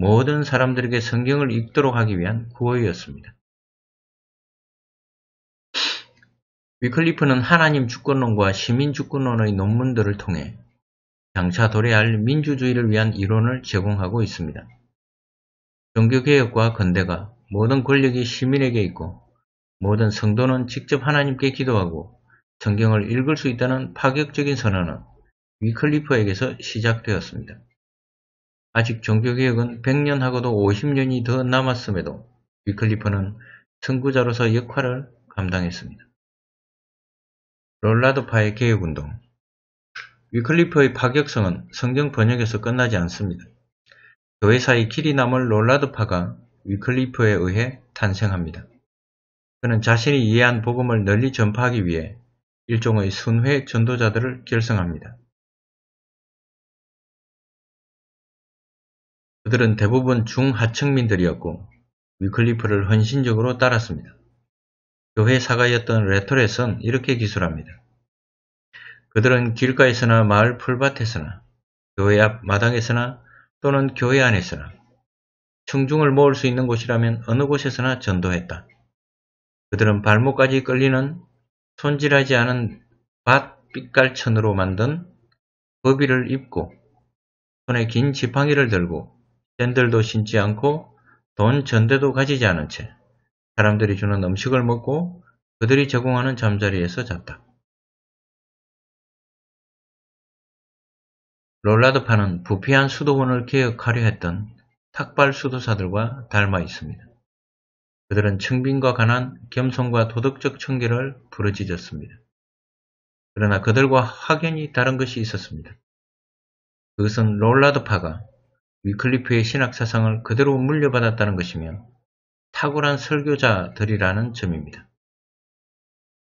모든 사람들에게 성경을 읽도록 하기 위한 구호였습니다. 위클리프는 하나님 주권론과 시민 주권론의 논문들을 통해 장차 도래할 민주주의를 위한 이론을 제공하고 있습니다. 종교개혁과 건대가 모든 권력이 시민에게 있고 모든 성도는 직접 하나님께 기도하고 성경을 읽을 수 있다는 파격적인 선언은 위클리프에게서 시작되었습니다. 아직 종교개혁은 100년하고도 50년이 더 남았음에도 위클리퍼는 선구자로서 역할을 감당했습니다. 롤라드파의 개혁운동 위클리퍼의 파격성은 성경 번역에서 끝나지 않습니다. 교회사의 길이 남을 롤라드파가 위클리퍼에 의해 탄생합니다. 그는 자신이 이해한 복음을 널리 전파하기 위해 일종의 순회 전도자들을 결성합니다. 그들은 대부분 중하층민들이었고 위클리프를 헌신적으로 따랐습니다. 교회 사가였던 레토렛은 이렇게 기술합니다. 그들은 길가에서나 마을 풀밭에서나 교회 앞 마당에서나 또는 교회 안에서나 충중을 모을 수 있는 곳이라면 어느 곳에서나 전도했다. 그들은 발목까지 끌리는 손질하지 않은 밭빛깔천으로 만든 거비를 입고 손에 긴 지팡이를 들고 샌들도 신지 않고 돈 전대도 가지지 않은 채 사람들이 주는 음식을 먹고 그들이 제공하는 잠자리에서 잤다. 롤라드파는 부패한 수도원을 개혁하려 했던 탁발 수도사들과 닮아 있습니다. 그들은 청빈과 가난, 겸손과 도덕적 청결을 부르짖었습니다. 그러나 그들과 확연히 다른 것이 있었습니다. 그것은 롤라드파가 위클리프의 신학 사상을 그대로 물려받았다는 것이며 탁월한 설교자들이라는 점입니다.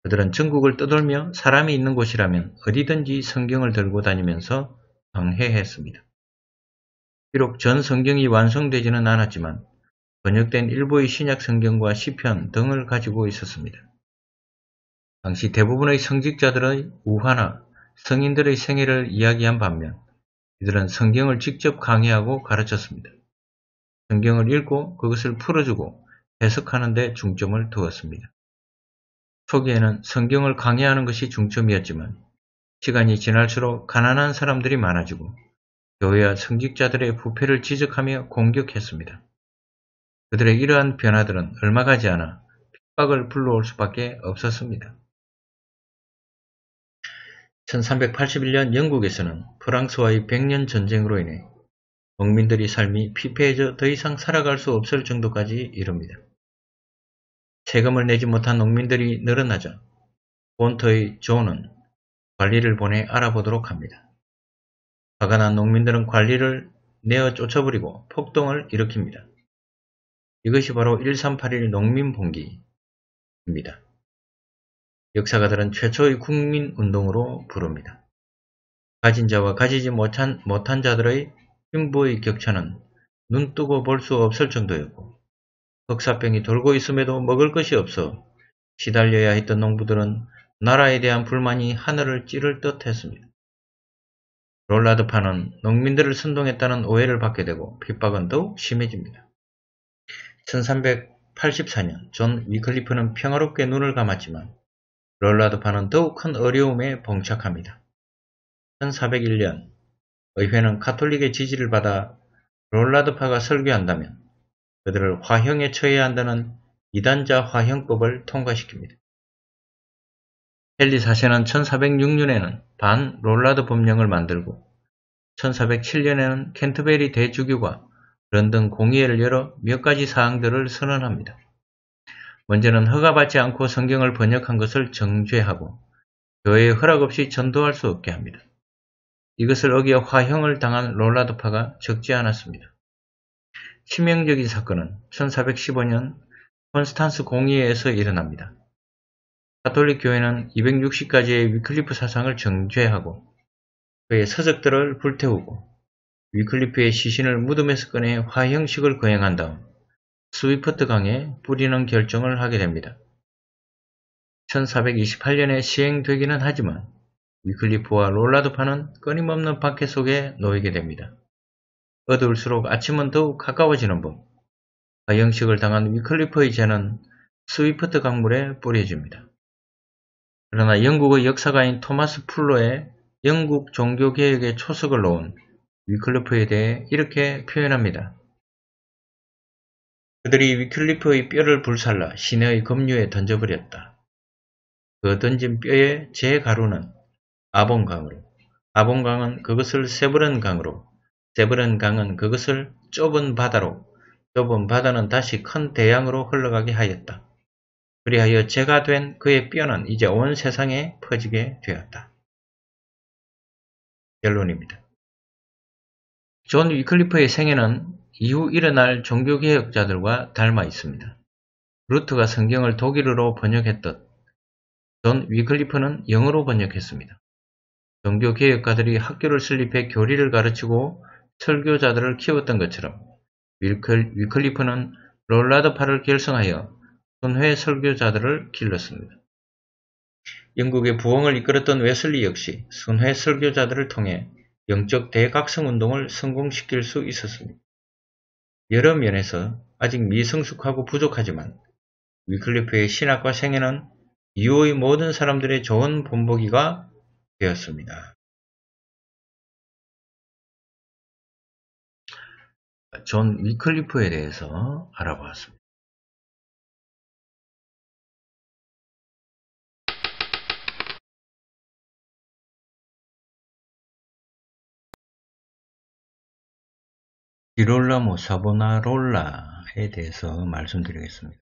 그들은 전국을 떠돌며 사람이 있는 곳이라면 어디든지 성경을 들고 다니면서 방해했습니다. 비록 전 성경이 완성되지는 않았지만 번역된 일부의 신약 성경과 시편 등을 가지고 있었습니다. 당시 대부분의 성직자들의 우화나 성인들의 생애를 이야기한 반면 이들은 성경을 직접 강의하고 가르쳤습니다. 성경을 읽고 그것을 풀어주고 해석하는 데 중점을 두었습니다. 초기에는 성경을 강의하는 것이 중점이었지만 시간이 지날수록 가난한 사람들이 많아지고 교회와 성직자들의 부패를 지적하며 공격했습니다. 그들의 이러한 변화들은 얼마 가지 않아 핍박을 불러올 수밖에 없었습니다. 1381년 영국에서는 프랑스와의 백년 전쟁으로 인해 농민들이 삶이 피폐해져 더 이상 살아갈 수 없을 정도까지 이릅니다. 세금을 내지 못한 농민들이 늘어나자 본터의 존은 관리를 보내 알아보도록 합니다. 화가 난 농민들은 관리를 내어 쫓아버리고 폭동을 일으킵니다. 이것이 바로 1381 농민봉기입니다. 역사가들은 최초의 국민운동으로 부릅니다. 가진 자와 가지지 못한, 못한 자들의 흉부의 격차는 눈뜨고 볼 수 없을 정도였고 흑사병이 돌고 있음에도 먹을 것이 없어 시달려야 했던 농부들은 나라에 대한 불만이 하늘을 찌를 듯 했습니다. 롤라드파는 농민들을 선동했다는 오해를 받게 되고 핍박은 더욱 심해집니다. 1384년 존 위클리프는 평화롭게 눈을 감았지만 롤라드파는 더욱 큰 어려움에 봉착합니다. 1401년 의회는 카톨릭의 지지를 받아 롤라드파가 설교한다면 그들을 화형에 처해야 한다는 이단자 화형법을 통과시킵니다. 헨리 4세는 1406년에는 반 롤라드 법령을 만들고 1407년에는 켄트베리 대주교가 런던 공의회를 열어 몇 가지 사항들을 선언합니다. 먼저는 허가받지 않고 성경을 번역한 것을 정죄하고 교회의 허락 없이 전도할 수 없게 합니다. 이것을 어겨 화형을 당한 롤라도파가 적지 않았습니다. 치명적인 사건은 1415년 콘스탄스 공의회에서 일어납니다. 가톨릭 교회는 260가지의 위클리프 사상을 정죄하고 그의 서적들을 불태우고 위클리프의 시신을 무덤에서 꺼내 화형식을 거행한 다음 스위프트 강에 뿌리는 결정을 하게 됩니다. 1428년에 시행되기는 하지만 위클리프와 롤라드파는 끊임없는 박해 속에 놓이게 됩니다. 어두울수록 아침은 더욱 가까워지는 법. 가형식을 당한 위클리프의 죄는 스위프트 강물에 뿌려집니다. 그러나 영국의 역사가인 토마스 풀로의 영국 종교개혁의 초석을 놓은 위클리프에 대해 이렇게 표현합니다. 그들이 위클리프의 뼈를 불살라 시내의 급류에 던져버렸다. 그 던진 뼈의 제가루는 아본강으로, 아본강은 그것을 세브른 강으로, 세브른 강은 그것을 좁은 바다로, 좁은 바다는 다시 큰 대양으로 흘러가게 하였다. 그리하여 제가 된 그의 뼈는 이제 온 세상에 퍼지게 되었다. 결론입니다. 존 위클리프의 생애는 이후 일어날 종교개혁자들과 닮아 있습니다. 루트가 성경을 독일어로 번역했듯 존 위클리프는 영어로 번역했습니다. 종교개혁가들이 학교를 설립해 교리를 가르치고 설교자들을 키웠던 것처럼 위클, 위클리프는 롤라드파를 결성하여 선회 설교자들을 길렀습니다. 영국의 부흥을 이끌었던 웨슬리 역시 선회 설교자들을 통해 영적 대각성 운동을 성공시킬 수 있었습니다. 여러 면에서 아직 미성숙하고 부족하지만 위클리프의 신학과 생애는 이후의 모든 사람들의 좋은 본보기가 되었습니다. 존 위클리프에 대해서 알아보았습니다. 지롤라모 사보나롤라에 대해서 말씀드리겠습니다.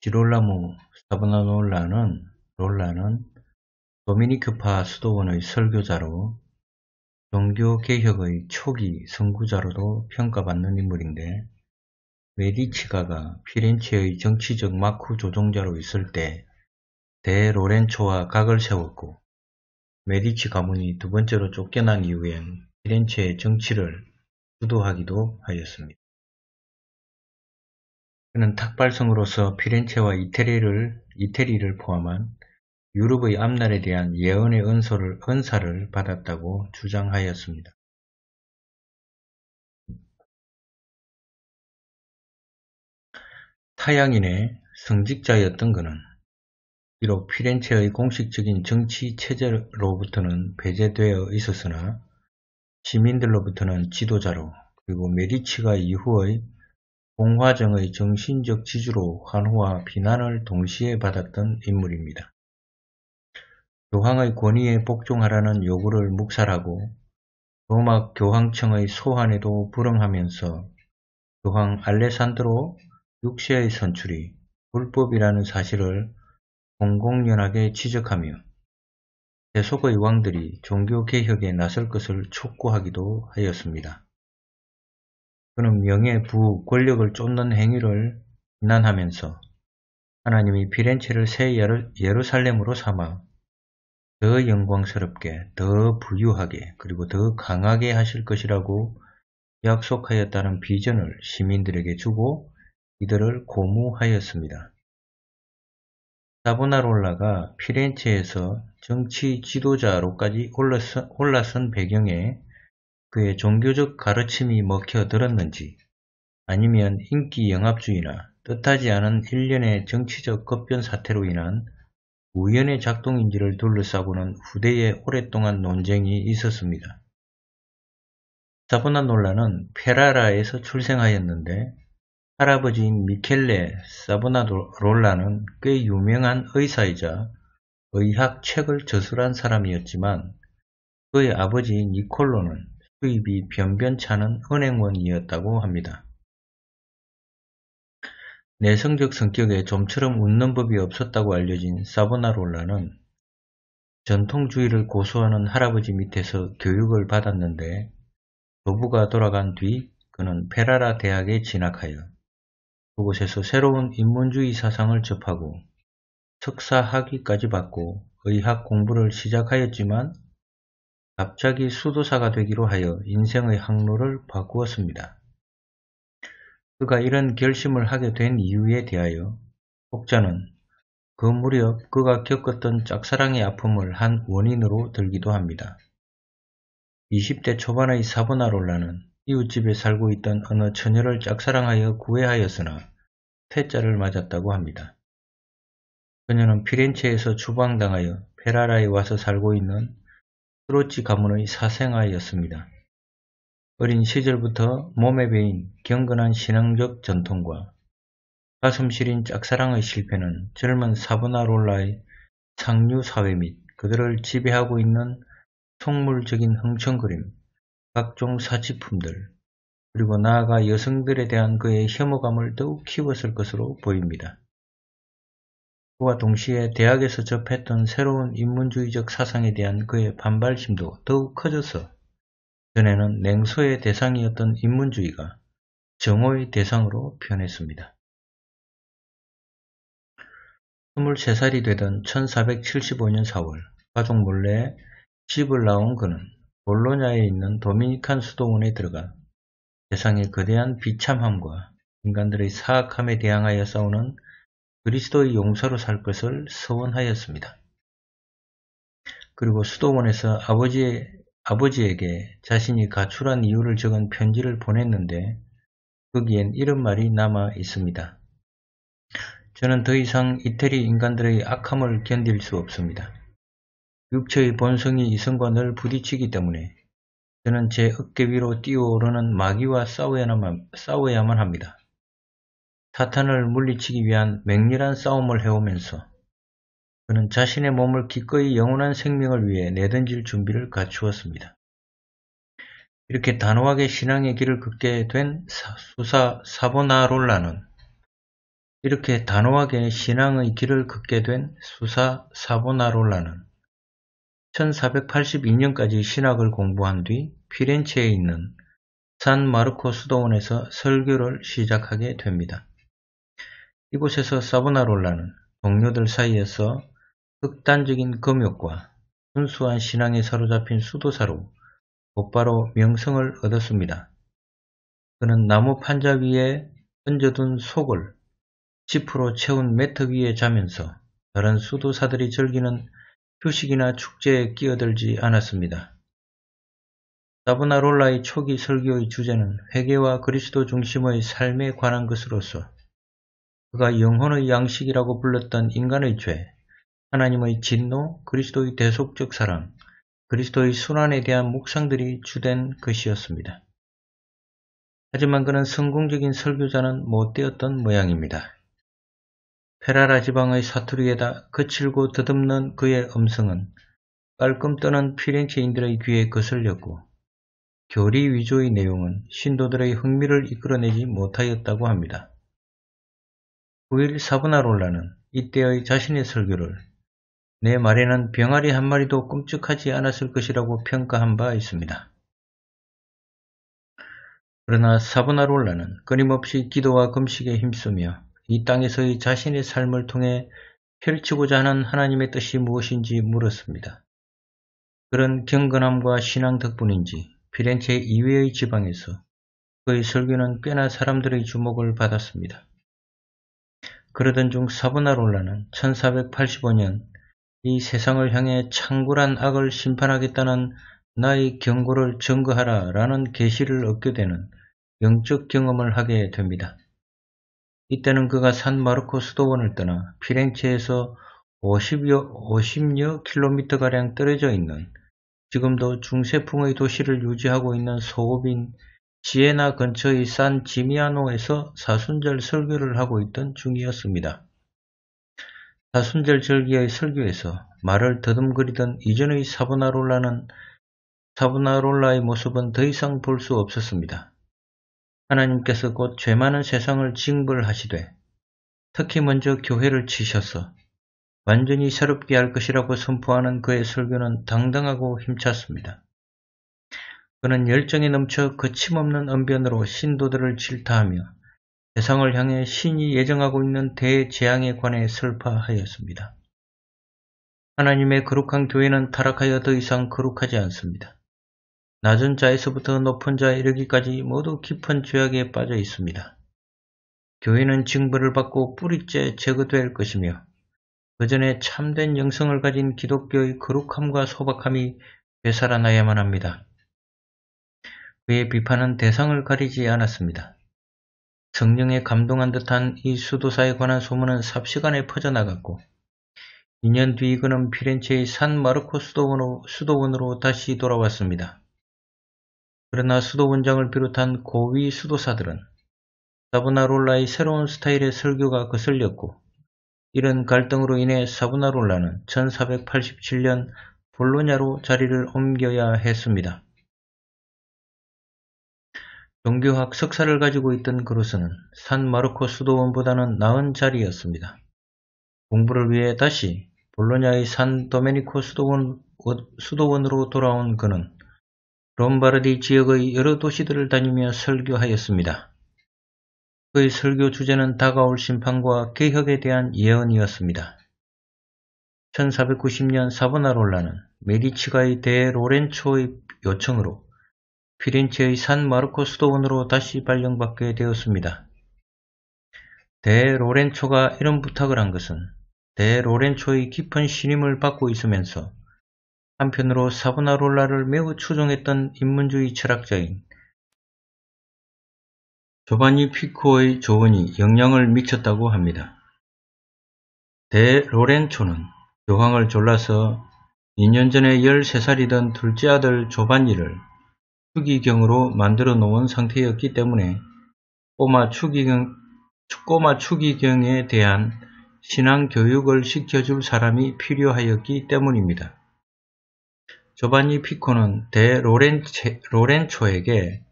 지롤라모 사보나롤라는 롤라는 도미니크파 수도원의 설교자로 종교 개혁의 초기 선구자로도 평가받는 인물인데 메디치가가 피렌체의 정치적 마쿠 조종자로 있을 때 대로렌초와 각을 세웠고 메디치 가문이 두 번째로 쫓겨난 이후엔 피렌체의 정치를 주도하기도 하였습니다. 그는 탁발성으로서 피렌체와 이태리를, 이태리를 포함한 유럽의 앞날에 대한 예언의 은서를, 은사를 받았다고 주장하였습니다. 타양인의 성직자였던 그는 비록 피렌체의 공식적인 정치 체제로부터는 배제되어 있었으나 시민들로부터는 지도자로 그리고 메디치가 이후의 공화정의 정신적 지주로 환호와 비난을 동시에 받았던 인물입니다. 교황의 권위에 복종하라는 요구를 묵살하고 로마 교황청의 소환에도 불응하면서 교황 알레산드로 6세의 선출이 불법이라는 사실을 공공연하게 지적하며 대속의 왕들이 종교개혁에 나설 것을 촉구하기도 하였습니다. 그는 명예, 부, 권력을 쫓는 행위를 비난하면서 하나님이 피렌체를 새 예루살렘으로 삼아 더 영광스럽게, 더 부유하게, 그리고 더 강하게 하실 것이라고 약속하였다는 비전을 시민들에게 주고 이들을 고무하였습니다. 사보나롤라가 피렌체에서 정치 지도자로까지 올라선, 올라선 배경에 그의 종교적 가르침이 먹혀들었는지 아니면 인기 영합주의나 뜻하지 않은 일련의 정치적 급변 사태로 인한 우연의 작동인지를 둘러싸고는 후대에 오랫동안 논쟁이 있었습니다. 사보나놀라는 페라라에서 출생하였는데 할아버지인 미켈레 사보나롤라는 꽤 유명한 의사이자 의학 책을 저술한 사람이었지만 그의 아버지인 니콜로는 수입이 변변찮은 은행원이었다고 합니다. 내성적 성격에 좀처럼 웃는 법이 없었다고 알려진 사보나롤라는 전통주의를 고수하는 할아버지 밑에서 교육을 받았는데 부부가 돌아간 뒤 그는 페라라 대학에 진학하여 그곳에서 새로운 인문주의 사상을 접하고 석사 학위까지 받고 의학 공부를 시작하였지만 갑자기 수도사가 되기로 하여 인생의 항로를 바꾸었습니다. 그가 이런 결심을 하게 된 이유에 대하여 혹자는 그 무렵 그가 겪었던 짝사랑의 아픔을 한 원인으로 들기도 합니다. 20대 초반의 사보나롤라는 이웃집에 살고 있던 어느 처녀를 짝사랑하여 구애하였으나 퇴짜를 맞았다고 합니다. 그녀는 피렌체에서 추방당하여 페라라에 와서 살고 있는 트로치 가문의 사생아였습니다. 어린 시절부터 몸에 배인 경건한 신앙적 전통과 가슴 시린 짝사랑의 실패는 젊은 사브나롤라의 상류사회 및 그들을 지배하고 있는 속물적인 흥청그림, 각종 사치품들, 그리고 나아가 여성들에 대한 그의 혐오감을 더욱 키웠을 것으로 보입니다. 그와 동시에 대학에서 접했던 새로운 인문주의적 사상에 대한 그의 반발심도 더욱 커져서 전에는 냉소의 대상이었던 인문주의가 정오의 대상으로 변했습니다. 23살이 되던 1475년 4월 가족 몰래 집을 나온 그는 볼로냐에 있는 도미니칸 수도원에 들어가 세상의 거대한 비참함과 인간들의 사악함에 대항하여 싸우는 그리스도의 용서로 살 것을 서원하였습니다. 그리고 수도원에서 아버지의, 아버지에게 자신이 가출한 이유를 적은 편지를 보냈는데 거기엔 이런 말이 남아 있습니다. 저는 더 이상 이태리 인간들의 악함을 견딜 수 없습니다. 육체의 본성이 이성과 늘 부딪히기 때문에 저는 제 어깨 위로 뛰어오르는 마귀와 싸워야만, 싸워야만 합니다. 사탄을 물리치기 위한 맹렬한 싸움을 해오면서 그는 자신의 몸을 기꺼이 영원한 생명을 위해 내던질 준비를 갖추었습니다. 이렇게 단호하게 신앙의 길을 걷게 된 수사 사보나롤라는 이렇게 단호하게 신앙의 길을 걷게 된 수사 사보나롤라는 1482년까지 신학을 공부한 뒤 피렌체에 있는 산 마르코 수도원에서 설교를 시작하게 됩니다. 이곳에서 사브나롤라는 동료들 사이에서 극단적인 금욕과 순수한 신앙에 사로잡힌 수도사로 곧바로 명성을 얻었습니다. 그는 나무 판자 위에 얹어둔 속을 지프로 채운 매트 위에 자면서 다른 수도사들이 즐기는 표식이나 축제에 끼어들지 않았습니다. 사브나롤라의 초기 설교의 주제는 회개와 그리스도 중심의 삶에 관한 것으로서 그가 영혼의 양식이라고 불렀던 인간의 죄, 하나님의 진노, 그리스도의 대속적 사랑, 그리스도의 순환에 대한 묵상들이 주된 것이었습니다. 하지만 그는 성공적인 설교자는 못 되었던 모양입니다. 페라라 지방의 사투리에다 거칠고 더듬는 그의 음성은 깔끔 떠는 피렌체인들의 귀에 거슬렸고 교리 위조의 내용은 신도들의 흥미를 이끌어내지 못하였다고 합니다. 9일 사브나롤라는 이때의 자신의 설교를 내 말에는 병아리 한 마리도 끔찍하지 않았을 것이라고 평가한 바 있습니다. 그러나 사브나롤라는 끊임없이 기도와 금식에 힘쓰며 이 땅에서의 자신의 삶을 통해 펼치고자 하는 하나님의 뜻이 무엇인지 물었습니다. 그런 경건함과 신앙 덕분인지 피렌체 이외의 지방에서 그의 설교는 꽤나 사람들의 주목을 받았습니다. 그러던 중 사브나롤라는 1485년 이 세상을 향해 창궐한 악을 심판하겠다는 나의 경고를 증거하라 라는 계시를 얻게 되는 영적 경험을 하게 됩니다. 이때는 그가 산 마르코 수도원을 떠나 피렌체에서 50여, 50여 킬로미터가량 떨어져 있는 지금도 중세풍의 도시를 유지하고 있는 소호빈 지에나 근처의 산 지미아노에서 사순절 설교를 하고 있던 중이었습니다. 사순절 절기의 설교에서 말을 더듬거리던 이전의 사보나롤라는 사보나롤라의 모습은 더 이상 볼 수 없었습니다. 하나님께서 곧 죄 많은 세상을 징벌하시되 특히 먼저 교회를 치셔서 완전히 새롭게 할 것이라고 선포하는 그의 설교는 당당하고 힘찼습니다. 그는 열정이 넘쳐 거침없는 언변으로 신도들을 질타하며 세상을 향해 신이 예정하고 있는 대재앙에 관해 설파하였습니다. 하나님의 거룩한 교회는 타락하여 더 이상 거룩하지 않습니다. 낮은 자에서부터 높은 자에 이르기까지 모두 깊은 죄악에 빠져 있습니다. 교회는 징벌을 받고 뿌리째 제거될 것이며 그 전에 참된 영성을 가진 기독교의 거룩함과 소박함이 되살아나야만 합니다. 그의 비판은 대상을 가리지 않았습니다. 성령에 감동한 듯한 이 수도사에 관한 소문은 삽시간에 퍼져나갔고 2년 뒤 그는 피렌체의 산 마르코 수도원으로, 수도원으로 다시 돌아왔습니다. 그러나 수도원장을 비롯한 고위 수도사들은 사브나롤라의 새로운 스타일의 설교가 거슬렸고 이런 갈등으로 인해 사브나롤라는 1487년 볼로냐로 자리를 옮겨야 했습니다. 종교학 석사를 가지고 있던 그로스는 산 마르코 수도원보다는 나은 자리였습니다. 공부를 위해 다시 볼로냐의 산 도메니코 수도원, 수도원으로 돌아온 그는 롬바르디 지역의 여러 도시들을 다니며 설교하였습니다. 그의 설교 주제는 다가올 심판과 개혁에 대한 예언이었습니다. 1490년 사보나롤라는 메디치가의 대로렌초의 요청으로 피렌체의 산 마르코 수도원으로 다시 발령받게 되었습니다. 대로렌초가 이런 부탁을 한 것은 대로렌초의 깊은 신임을 받고 있으면서 한편으로 사보나롤라를 매우 추종했던 인문주의 철학자인 조반니 피코의 조언이 영향을 미쳤다고 합니다. 대 로렌초는 교황을 졸라서 2년 전에 13살이던 둘째 아들 조반니를 추기경으로 만들어 놓은 상태였기 때문에 꼬마 추기경, 꼬마 추기경에 대한 신앙 교육을 시켜줄 사람이 필요하였기 때문입니다. 조반니 피코는 대 로렌체, 로렌초에게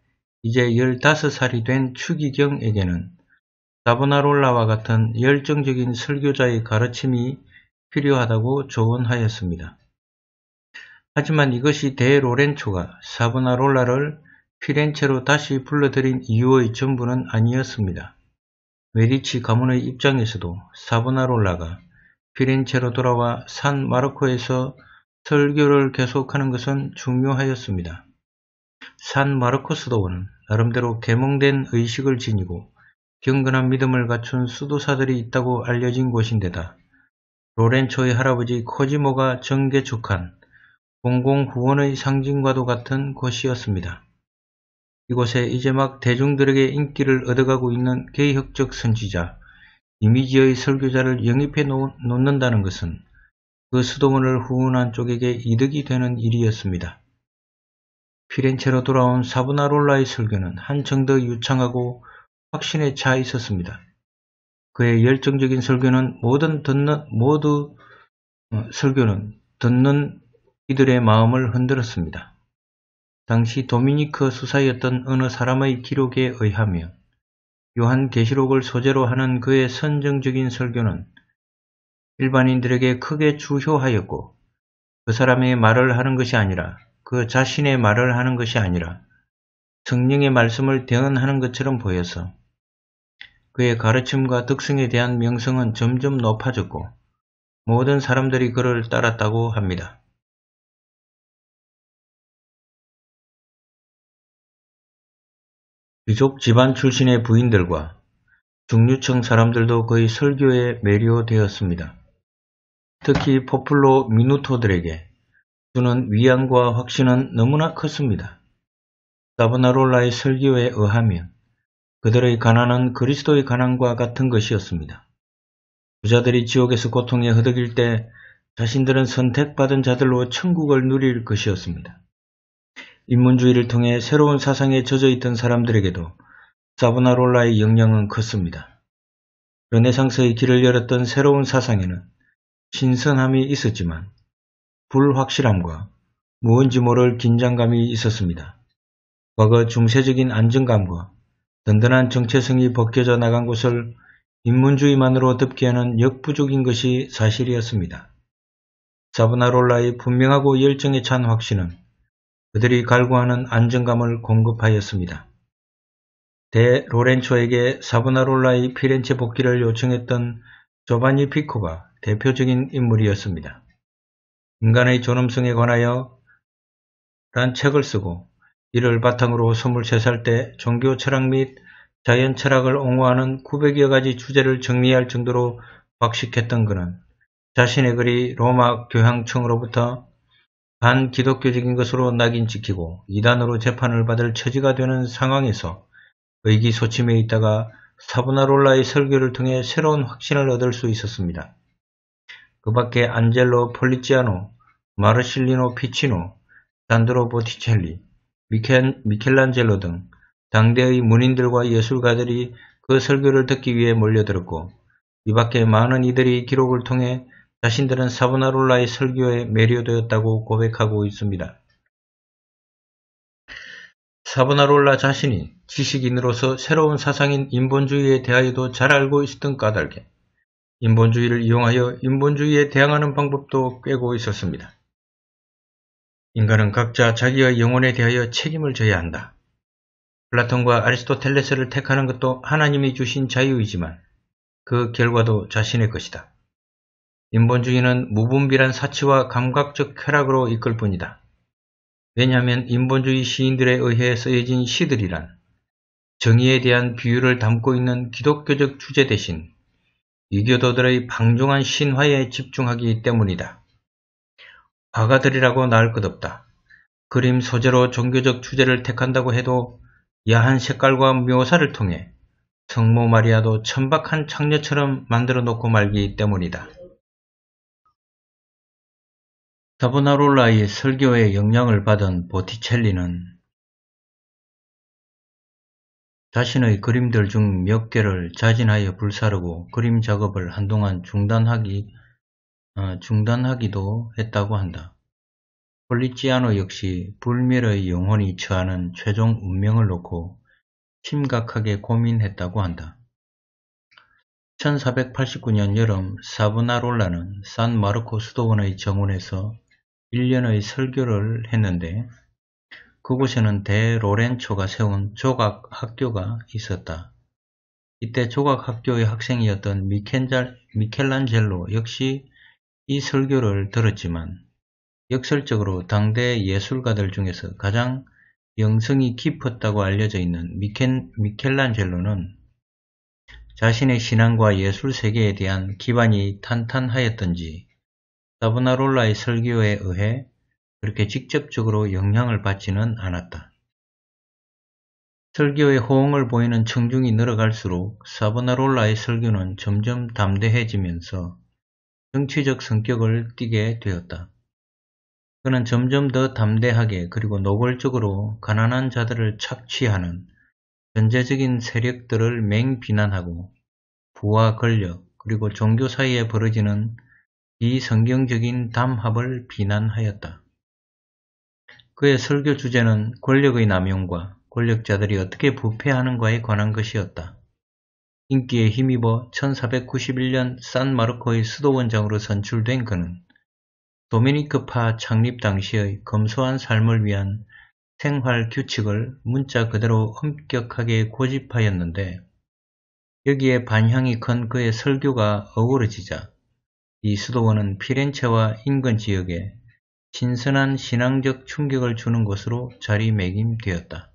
이제 15살이 된 추기경에게는 사보나롤라와 같은 열정적인 설교자의 가르침이 필요하다고 조언하였습니다. 하지만 이것이 대 로렌초가 사보나롤라를 피렌체로 다시 불러들인 이유의 전부는 아니었습니다. 메디치 가문의 입장에서도 사보나롤라가 피렌체로 돌아와 산 마르코에서 설교를 계속하는 것은 중요하였습니다. 산 마르코스도는 나름대로 개몽된 의식을 지니고 경건한 믿음을 갖춘 수도사들이 있다고 알려진 곳인데다 로렌초의 할아버지 코지모가 정계축한 공공후원의 상징과도 같은 곳이었습니다. 이곳에 이제 막 대중들에게 인기를 얻어가고 있는 개혁적 선지자, 이미지의 설교자를 영입해 놓는다는 것은 그 수도원을 후원한 쪽에게 이득이 되는 일이었습니다. 피렌체로 돌아온 사브나롤라의 설교는 한층 더 유창하고 확신에 차 있었습니다. 그의 열정적인 설교는 모든 듣는 모두 어, 설교는 듣는 이들의 마음을 흔들었습니다. 당시 도미니크 수사였던 어느 사람의 기록에 의하면 요한 계시록을 소재로 하는 그의 선정적인 설교는 일반인들에게 크게 주효하였고 그 사람의 말을 하는 것이 아니라 그 자신의 말을 하는 것이 아니라 성령의 말씀을 대언하는 것처럼 보여서 그의 가르침과 특성에 대한 명성은 점점 높아졌고 모든 사람들이 그를 따랐다고 합니다. 귀족 집안 출신의 부인들과 중류층 사람들도 거의 설교에 매료되었습니다. 특히 포플로 미누토들에게 주는 위안과 확신은 너무나 컸습니다. 사브나롤라의 설교에 의하면 그들의 가난은 그리스도의 가난과 같은 것이었습니다. 부자들이 지옥에서 고통에 허덕일 때 자신들은 선택받은 자들로 천국을 누릴 것이었습니다. 인문주의를 통해 새로운 사상에 젖어있던 사람들에게도 사브나롤라의 영향은 컸습니다. 르네상스의 길을 열었던 새로운 사상에는 신선함이 있었지만 불확실함과 무언지 모를 긴장감이 있었습니다. 과거 중세적인 안정감과 든든한 정체성이 벗겨져 나간 곳을 인문주의만으로 덮기에는 역부족인 것이 사실이었습니다. 사브나롤라의 분명하고 열정에 찬 확신은 그들이 갈구하는 안정감을 공급하였습니다. 대 로렌초에게 사브나롤라의 피렌체 복귀를 요청했던 조바니 피코가 대표적인 인물이었습니다. 인간의 존엄성에 관하여 란 책을 쓰고 이를 바탕으로 23살 때 종교 철학 및 자연 철학을 옹호하는 900여 가지 주제를 정리할 정도로 박식했던 그는 자신의 글이 로마 교황청으로부터 반기독교적인 것으로 낙인찍히고 이단으로 재판을 받을 처지가 되는 상황에서 의기소침해 있다가 사부나롤라의 설교를 통해 새로운 확신을 얻을 수 있었습니다. 그 밖에 안젤로 폴리치아노, 마르실리노 피치노, 산드로 보티첼리, 미켈, 미켈란젤로 등 당대의 문인들과 예술가들이 그 설교를 듣기 위해 몰려들었고 이 밖에 많은 이들이 기록을 통해 자신들은 사보나룰라의 설교에 매료되었다고 고백하고 있습니다. 사보나롤라 자신이 지식인으로서 새로운 사상인 인본주의에 대하여도 잘 알고 있었던 까닭에 인본주의를 이용하여 인본주의에 대항하는 방법도 꿰고 있었습니다. 인간은 각자 자기의 영혼에 대하여 책임을 져야 한다. 플라톤과 아리스토텔레스를 택하는 것도 하나님이 주신 자유이지만 그 결과도 자신의 것이다. 인본주의는 무분비란 사치와 감각적 쾌락으로 이끌 뿐이다. 왜냐하면 인본주의 시인들에 의해 쓰여진 시들이란 정의에 대한 비유를 담고 있는 기독교적 주제 대신 이교도들의 방종한 신화에 집중하기 때문이다. 화가들이라고 나을 것 없다. 그림 소재로 종교적 주제를 택한다고 해도 야한 색깔과 묘사를 통해 성모 마리아도 천박한 창녀처럼 만들어 놓고 말기 때문이다. 사보나롤라의 설교에 영향을 받은 보티첼리는 자신의 그림들 중 몇 개를 자진하여 불사르고 그림 작업을 한동안 중단하기, 어, 중단하기도 했다고 한다. 폴리치아노 역시 불멸의 영혼이 처하는 최종 운명을 놓고 심각하게 고민했다고 한다. 1489년 여름 사브나롤라는 산마르코 수도원의 정원에서 1년의 설교를 했는데 그곳에는 대 로렌초가 세운 조각학교가 있었다. 이때 조각학교의 학생이었던 미켄잘, 미켈란젤로 역시 이 설교를 들었지만 역설적으로 당대 예술가들 중에서 가장 영성이 깊었다고 알려져 있는 미켄, 미켈란젤로는 자신의 신앙과 예술 세계에 대한 기반이 탄탄하였던지 다브나롤라의 설교에 의해 그렇게 직접적으로 영향을 받지는 않았다. 설교의 호응을 보이는 청중이 늘어갈수록 사보나롤라의 설교는 점점 담대해지면서 정치적 성격을 띠게 되었다. 그는 점점 더 담대하게 그리고 노골적으로 가난한 자들을 착취하는 전제적인 세력들을 맹비난하고 부와 권력 그리고 종교 사이에 벌어지는 비성경적인 담합을 비난하였다. 그의 설교 주제는 권력의 남용과 권력자들이 어떻게 부패하는가에 관한 것이었다. 인기에 힘입어 1491년 산 마르코의 수도원장으로 선출된 그는 도미니크파 창립 당시의 검소한 삶을 위한 생활 규칙을 문자 그대로 엄격하게 고집하였는데 여기에 반향이 큰 그의 설교가 어우러지자 이 수도원은 피렌체와 인근 지역에 신선한 신앙적 충격을 주는 것으로 자리매김되었다.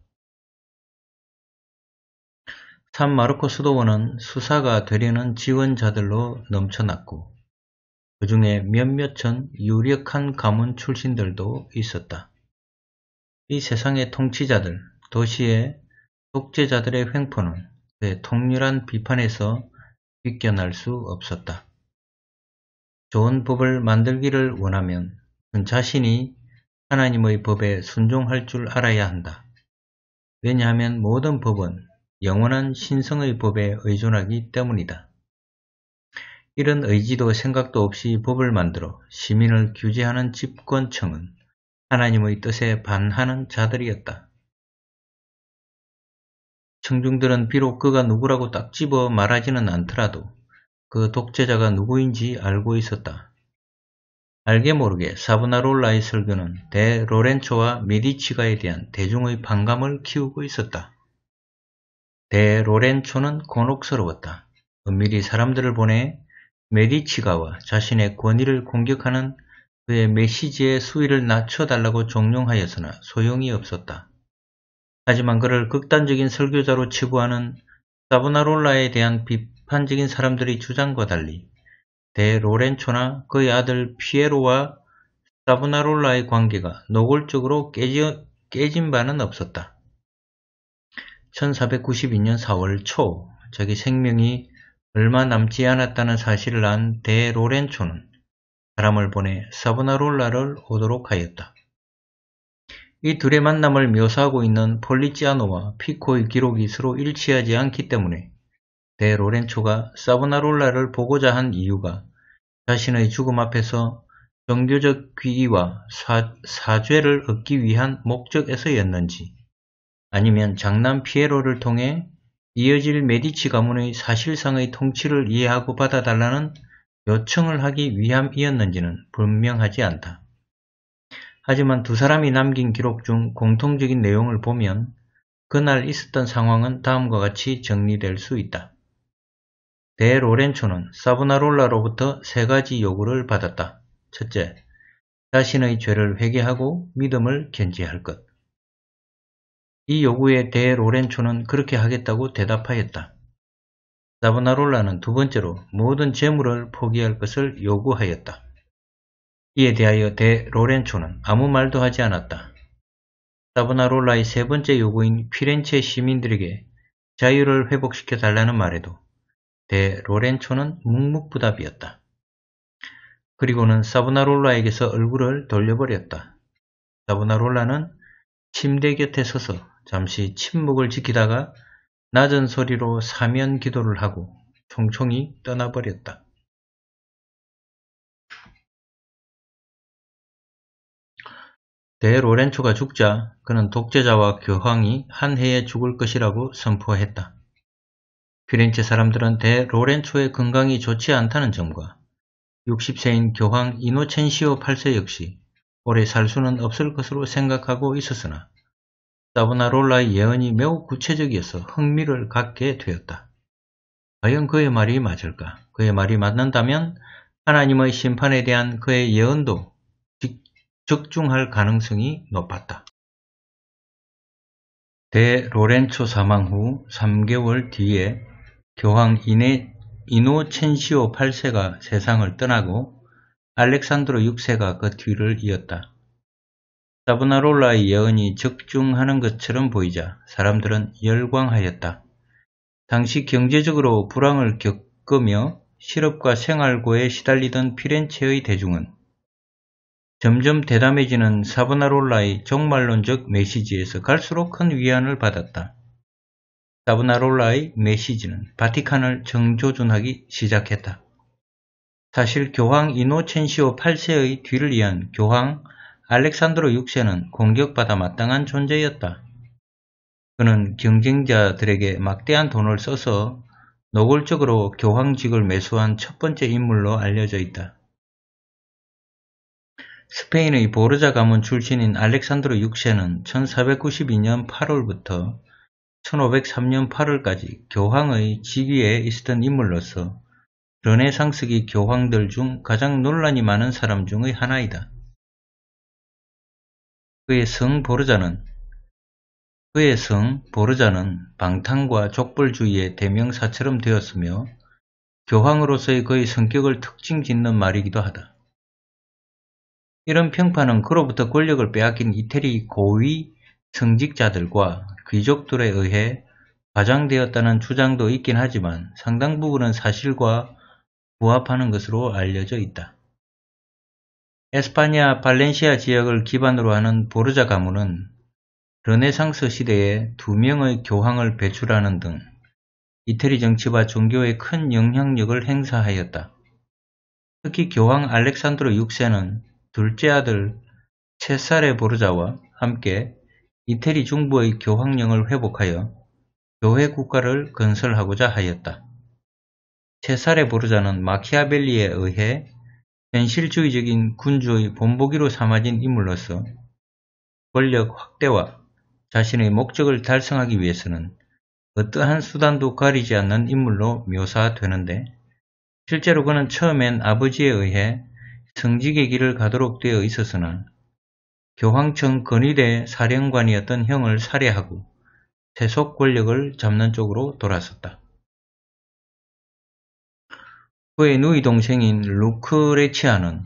산 마르코 수도원은 수사가 되려는 지원자들로 넘쳐났고 그 중에 몇몇은 유력한 가문 출신들도 있었다. 이 세상의 통치자들, 도시의 독재자들의 횡포는 그의 통렬한 비판에서 비겨날수 없었다. 좋은 법을 만들기를 원하면 자신이 하나님의 법에 순종할 줄 알아야 한다. 왜냐하면 모든 법은 영원한 신성의 법에 의존하기 때문이다. 이런 의지도 생각도 없이 법을 만들어 시민을 규제하는 집권청은 하나님의 뜻에 반하는 자들이었다. 청중들은 비록 그가 누구라고 딱 집어 말하지는 않더라도 그 독재자가 누구인지 알고 있었다. 알게 모르게 사브나롤라의 설교는 대 로렌초와 메디치가에 대한 대중의 반감을 키우고 있었다. 대 로렌초는 곤혹스러웠다. 은밀히 사람들을 보내 메디치가와 자신의 권위를 공격하는 그의 메시지의 수위를 낮춰달라고 종용하였으나 소용이 없었다. 하지만 그를 극단적인 설교자로 치부하는 사브나롤라에 대한 비판적인 사람들의 주장과 달리 데 로렌초나 그의 아들 피에로와 사브나롤라의 관계가 노골적으로 깨지, 깨진 바는 없었다. 1492년 4월 초 자기 생명이 얼마 남지 않았다는 사실을 안데 로렌초는 사람을 보내 사브나롤라를 오도록 하였다. 이 둘의 만남을 묘사하고 있는 폴리치아노와 피코의 기록이 서로 일치하지 않기 때문에 데 로렌초가 사브나롤라를 보고자 한 이유가 자신의 죽음 앞에서 종교적 귀의와 사, 죄를 얻기 위한 목적에서였는지 아니면 장남 피에로를 통해 이어질 메디치 가문의 사실상의 통치를 이해하고 받아달라는 요청을 하기 위함이었는지는 분명하지 않다. 하지만 두 사람이 남긴 기록 중 공통적인 내용을 보면 그날 있었던 상황은 다음과 같이 정리될 수 있다. 데 로렌초는 사브나롤라로부터 세 가지 요구를 받았다. 첫째, 자신의 죄를 회개하고 믿음을 견지할 것. 이 요구에 대 로렌초는 그렇게 하겠다고 대답하였다. 사브나롤라는 두 번째로 모든 재물을 포기할 것을 요구하였다. 이에 대하여 대 로렌초는 아무 말도 하지 않았다. 사브나롤라의 세 번째 요구인 피렌체 시민들에게 자유를 회복시켜 달라는 말에도 대 로렌초는 묵묵부답이었다. 그리고는 사브나롤라에게서 얼굴을 돌려버렸다. 사브나롤라는 침대 곁에 서서 잠시 침묵을 지키다가 낮은 소리로 사면 기도를 하고 총총히 떠나버렸다. 대 로렌초가 죽자 그는 독재자와 교황이 한 해에 죽을 것이라고 선포했다. 피렌체 사람들은 대 로렌초의 건강이 좋지 않다는 점과 60세인 교황 이노첸시오 8세 역시 오래 살 수는 없을 것으로 생각하고 있었으나 사브나롤라의 예언이 매우 구체적이어서 흥미를 갖게 되었다. 과연 그의 말이 맞을까? 그의 말이 맞는다면 하나님의 심판에 대한 그의 예언도 적중할 가능성이 높았다. 대 로렌초 사망 후 3개월 뒤에 교황 이네, 이노첸시오 8세가 세상을 떠나고 알렉산드로 6세가 그 뒤를 이었다. 사브나롤라의 예언이 적중하는 것처럼 보이자 사람들은 열광하였다. 당시 경제적으로 불황을 겪으며 실업과 생활고에 시달리던 피렌체의 대중은 점점 대담해지는 사브나롤라의 종말론적 메시지에서 갈수록 큰 위안을 받았다. 사브나롤라의 메시지는 바티칸을 정조준하기 시작했다. 사실 교황 이노첸시오 8세의 뒤를 이은 교황 알렉산드로 6세는 공격받아 마땅한 존재였다. 그는 경쟁자들에게 막대한 돈을 써서 노골적으로 교황직을 매수한 첫 번째 인물로 알려져 있다. 스페인의 보르자 가문 출신인 알렉산드로 6세는 1492년 8월부터 1503년 8월까지 교황의 직위에 있었던 인물로서 르네상스기 교황들 중 가장 논란이 많은 사람 중의 하나이다. 그의 성 보르자는 그의 성 보르자는 방탕과 족벌주의의 대명사처럼 되었으며 교황으로서의 그의 성격을 특징 짓는 말이기도 하다. 이런 평판은 그로부터 권력을 빼앗긴 이태리 고위 성직자들과 귀족들에 의해 과장되었다는 주장도 있긴 하지만 상당 부분은 사실과 부합하는 것으로 알려져 있다. 에스파냐 발렌시아 지역을 기반으로 하는 보르자 가문은 르네상스 시대에 두 명의 교황을 배출하는 등 이태리 정치와 종교에 큰 영향력을 행사하였다. 특히 교황 알렉산드로 6세는 둘째 아들 체사레 보르자와 함께 이태리 중부의 교황령을 회복하여 교회 국가를 건설하고자 하였다. 체살레부르자는 마키아벨리에 의해 현실주의적인 군주의 본보기로 삼아진 인물로서 권력 확대와 자신의 목적을 달성하기 위해서는 어떠한 수단도 가리지 않는 인물로 묘사되는데 실제로 그는 처음엔 아버지에 의해 성직의 길을 가도록 되어 있었으나 교황청 건의대 사령관이었던 형을 살해하고 세속 권력을 잡는 쪽으로 돌아섰다. 그의 누이 동생인 루크레치아는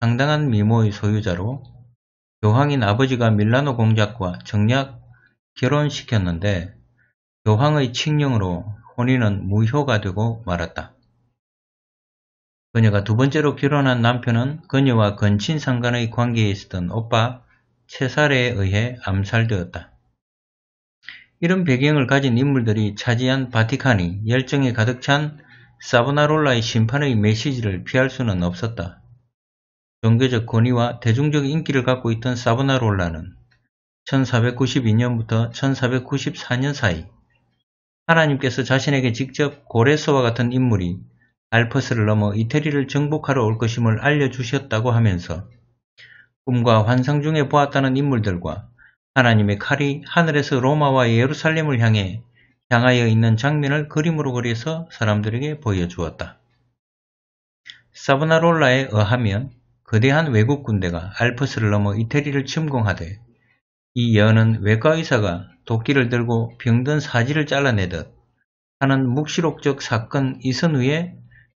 상당한 미모의 소유자로 교황인 아버지가 밀라노 공작과 정략 결혼시켰는데 교황의 칙령으로 혼인은 무효가 되고 말았다. 그녀가 두 번째로 결혼한 남편은 그녀와 근친상간의 관계에 있었던 오빠 채살에 의해 암살되었다. 이런 배경을 가진 인물들이 차지한 바티칸이 열정에 가득 찬 사보나롤라의 심판의 메시지를 피할 수는 없었다. 종교적 권위와 대중적 인기를 갖고 있던 사보나롤라는 1492년부터 1494년 사이 하나님께서 자신에게 직접 고레스와 같은 인물이 알퍼스를 넘어 이태리를 정복하러 올 것임을 알려주셨다고 하면서 꿈과 환상 중에 보았다는 인물들과 하나님의 칼이 하늘에서 로마와 예루살렘을 향해 향하여 있는 장면을 그림으로 그려서 사람들에게 보여주었다. 사브나롤라에 의하면 거대한 외국 군대가 알프스를 넘어 이태리를 침공하되 이 여는 외과 의사가 도끼를 들고 병든 사지를 잘라내듯 하는 묵시록적 사건 이선 후에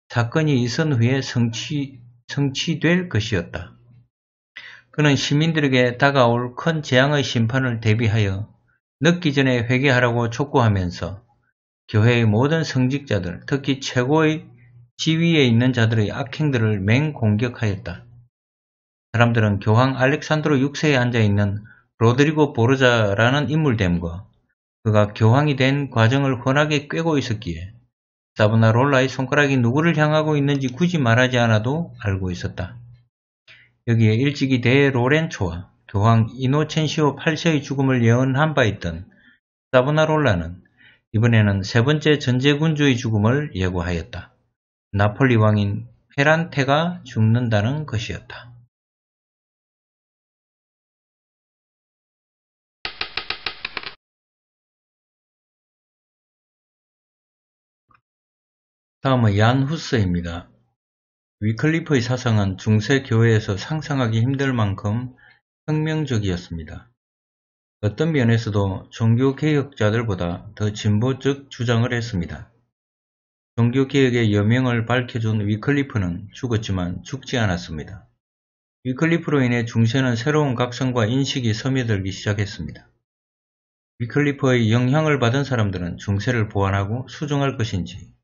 사건이 이선 후에 성취, 성취될 것이었다. 그는 시민들에게 다가올 큰 재앙의 심판을 대비하여 늦기 전에 회개하라고 촉구하면서 교회의 모든 성직자들, 특히 최고의 지위에 있는 자들의 악행들을 맹공격하였다. 사람들은 교황 알렉산드로 6세에 앉아있는 로드리고 보르자라는 인물됨과 그가 교황이 된 과정을 훤하게 꿰고 있었기에 사브나롤라의 손가락이 누구를 향하고 있는지 굳이 말하지 않아도 알고 있었다. 여기에 일찍이 데로렌초와 교황 이노첸시오 8세의 죽음을 예언한 바 있던 사보나롤라는 이번에는 세 번째 전제군주의 죽음을 예고하였다. 나폴리 왕인 페란테가 죽는다는 것이었다. 다음은 얀 후스입니다. 위클리프의 사상은 중세 교회에서 상상하기 힘들 만큼 혁명적이었습니다. 어떤 면에서도 종교개혁자들보다 더 진보적 주장을 했습니다. 종교개혁의 여명을 밝혀준 위클리프는 죽었지만 죽지 않았습니다. 위클리프로 인해 중세는 새로운 각성과 인식이 스며들기 시작했습니다. 위클리프의 영향을 받은 사람들은 중세를 보완하고 수정할 것인지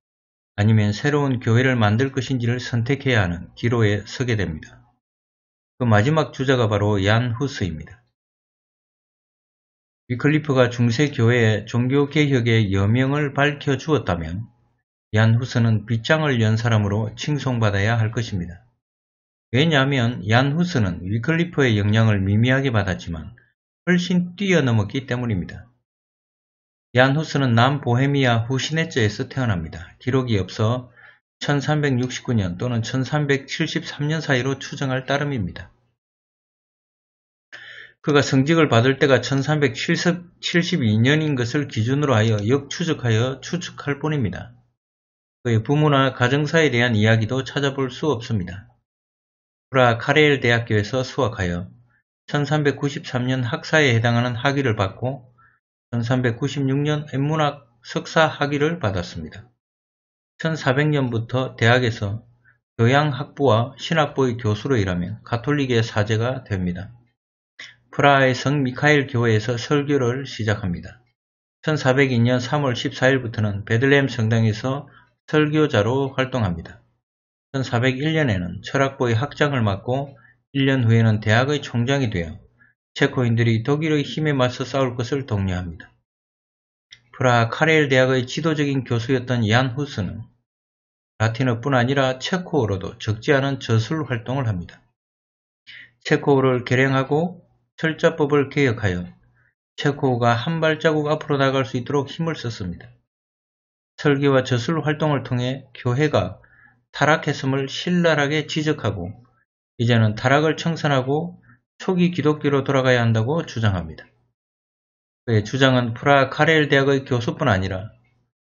아니면 새로운 교회를 만들 것인지를 선택해야 하는 기로에 서게 됩니다. 그 마지막 주자가 바로 얀 후스입니다. 위클리프가 중세 교회의 종교 개혁의 여명을 밝혀 주었다면 얀 후스는 빗장을 연 사람으로 칭송받아야 할 것입니다. 왜냐하면 얀 후스는 위클리프의 영향을 미미하게 받았지만 훨씬 뛰어넘었기 때문입니다. 얀 후스는 남보헤미아 후 시네츠에서 태어납니다. 기록이 없어 1369년 또는 1373년 사이로 추정할 따름입니다. 그가 성직을 받을 때가 1372년인 것을 기준으로 하여 역추적하여 추측할 뿐입니다. 그의 부모나 가정사에 대한 이야기도 찾아볼 수 없습니다. 프라 카레일 대학교에서 수학하여 1393년 학사에 해당하는 학위를 받고 1396년 인문학 석사 학위를 받았습니다. 1400년부터 대학에서 교양학부와 신학부의 교수로 일하며 가톨릭의 사제가 됩니다. 프라하의 성 미카엘 교회에서 설교를 시작합니다. 1402년 3월 14일부터는 베들레헴 성당에서 설교자로 활동합니다. 1401년에는 철학부의 학장을 맡고 1년 후에는 대학의 총장이 되어 체코인들이 독일의 힘에 맞서 싸울 것을 독려합니다. 프라하 카레일 대학의 지도적인 교수였던 얀 후스는 라틴어뿐 아니라 체코어로도 적지 않은 저술 활동을 합니다. 체코어를 개량하고 철자법을 개혁하여 체코어가 한 발자국 앞으로 나갈 수 있도록 힘을 썼습니다. 설계와 저술 활동을 통해 교회가 타락했음을 신랄하게 지적하고 이제는 타락을 청산하고 초기 기독교로 돌아가야 한다고 주장합니다. 그의 주장은 프라 카렐 대학의 교수뿐 아니라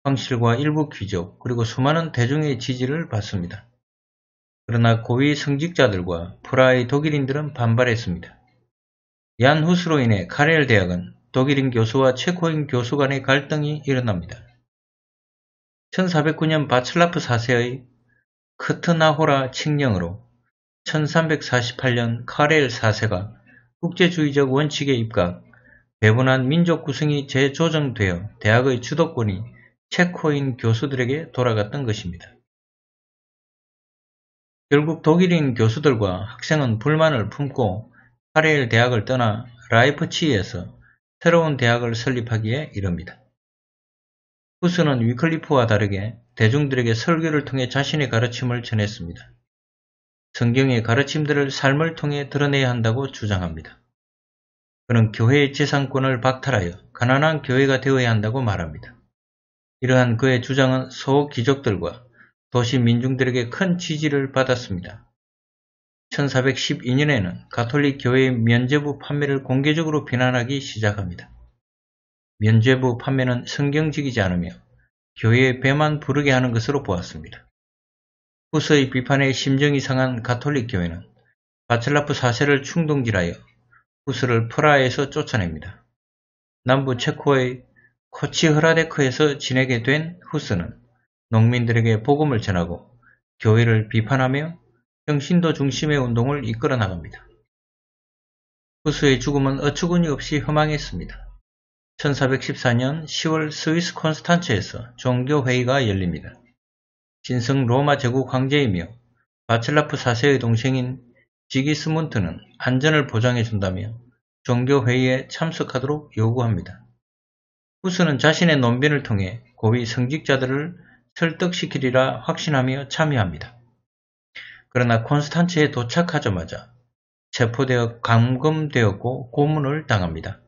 황실과 일부 귀족 그리고 수많은 대중의 지지를 받습니다. 그러나 고위 성직자들과 프라의 독일인들은 반발했습니다. 얀 후스로 인해 카렐 대학은 독일인 교수와 체코인 교수 간의 갈등이 일어납니다. 1409년 바츠라프 4세의 크트나호라 칙령으로 1348년 카레일 4세가 국제주의적 원칙에 입각, 배분한 민족 구성이 재조정되어 대학의 주도권이 체코인 교수들에게 돌아갔던 것입니다. 결국 독일인 교수들과 학생은 불만을 품고 카레일 대학을 떠나 라이프치히에서 새로운 대학을 설립하기에 이릅니다. 후스는 위클리프와 다르게 대중들에게 설교를 통해 자신의 가르침을 전했습니다. 성경의 가르침들을 삶을 통해 드러내야 한다고 주장합니다. 그는 교회의 재산권을 박탈하여 가난한 교회가 되어야 한다고 말합니다. 이러한 그의 주장은 소기족들과 도시 민중들에게 큰 지지를 받았습니다. 1412년에는 가톨릭 교회의 면죄부 판매를 공개적으로 비난하기 시작합니다. 면죄부 판매는 성경직이지 않으며 교회의 배만 부르게 하는 것으로 보았습니다. 후서의 비판에 심정이 상한 가톨릭 교회는 바첼라프 사세를 충동질하여 후스를 프라하에서 쫓아냅니다. 남부 체코의 코치허라데크에서 지내게 된 후스는 농민들에게 복음을 전하고 교회를 비판하며 정신도 중심의 운동을 이끌어 나갑니다. 후스의 죽음은 어처구니 없이 허망했습니다. 1414년 10월 스위스 콘스탄츠에서 종교회의가 열립니다. 신성 로마 제국 황제이며 바칠라프 4세의 동생인 지기스문트는 안전을 보장해준다며 종교회의에 참석하도록 요구합니다. 후스는 자신의 논변을 통해 고위 성직자들을 설득시키리라 확신하며 참여합니다. 그러나 콘스탄츠에 도착하자마자 체포되어 감금되었고 고문을 당합니다.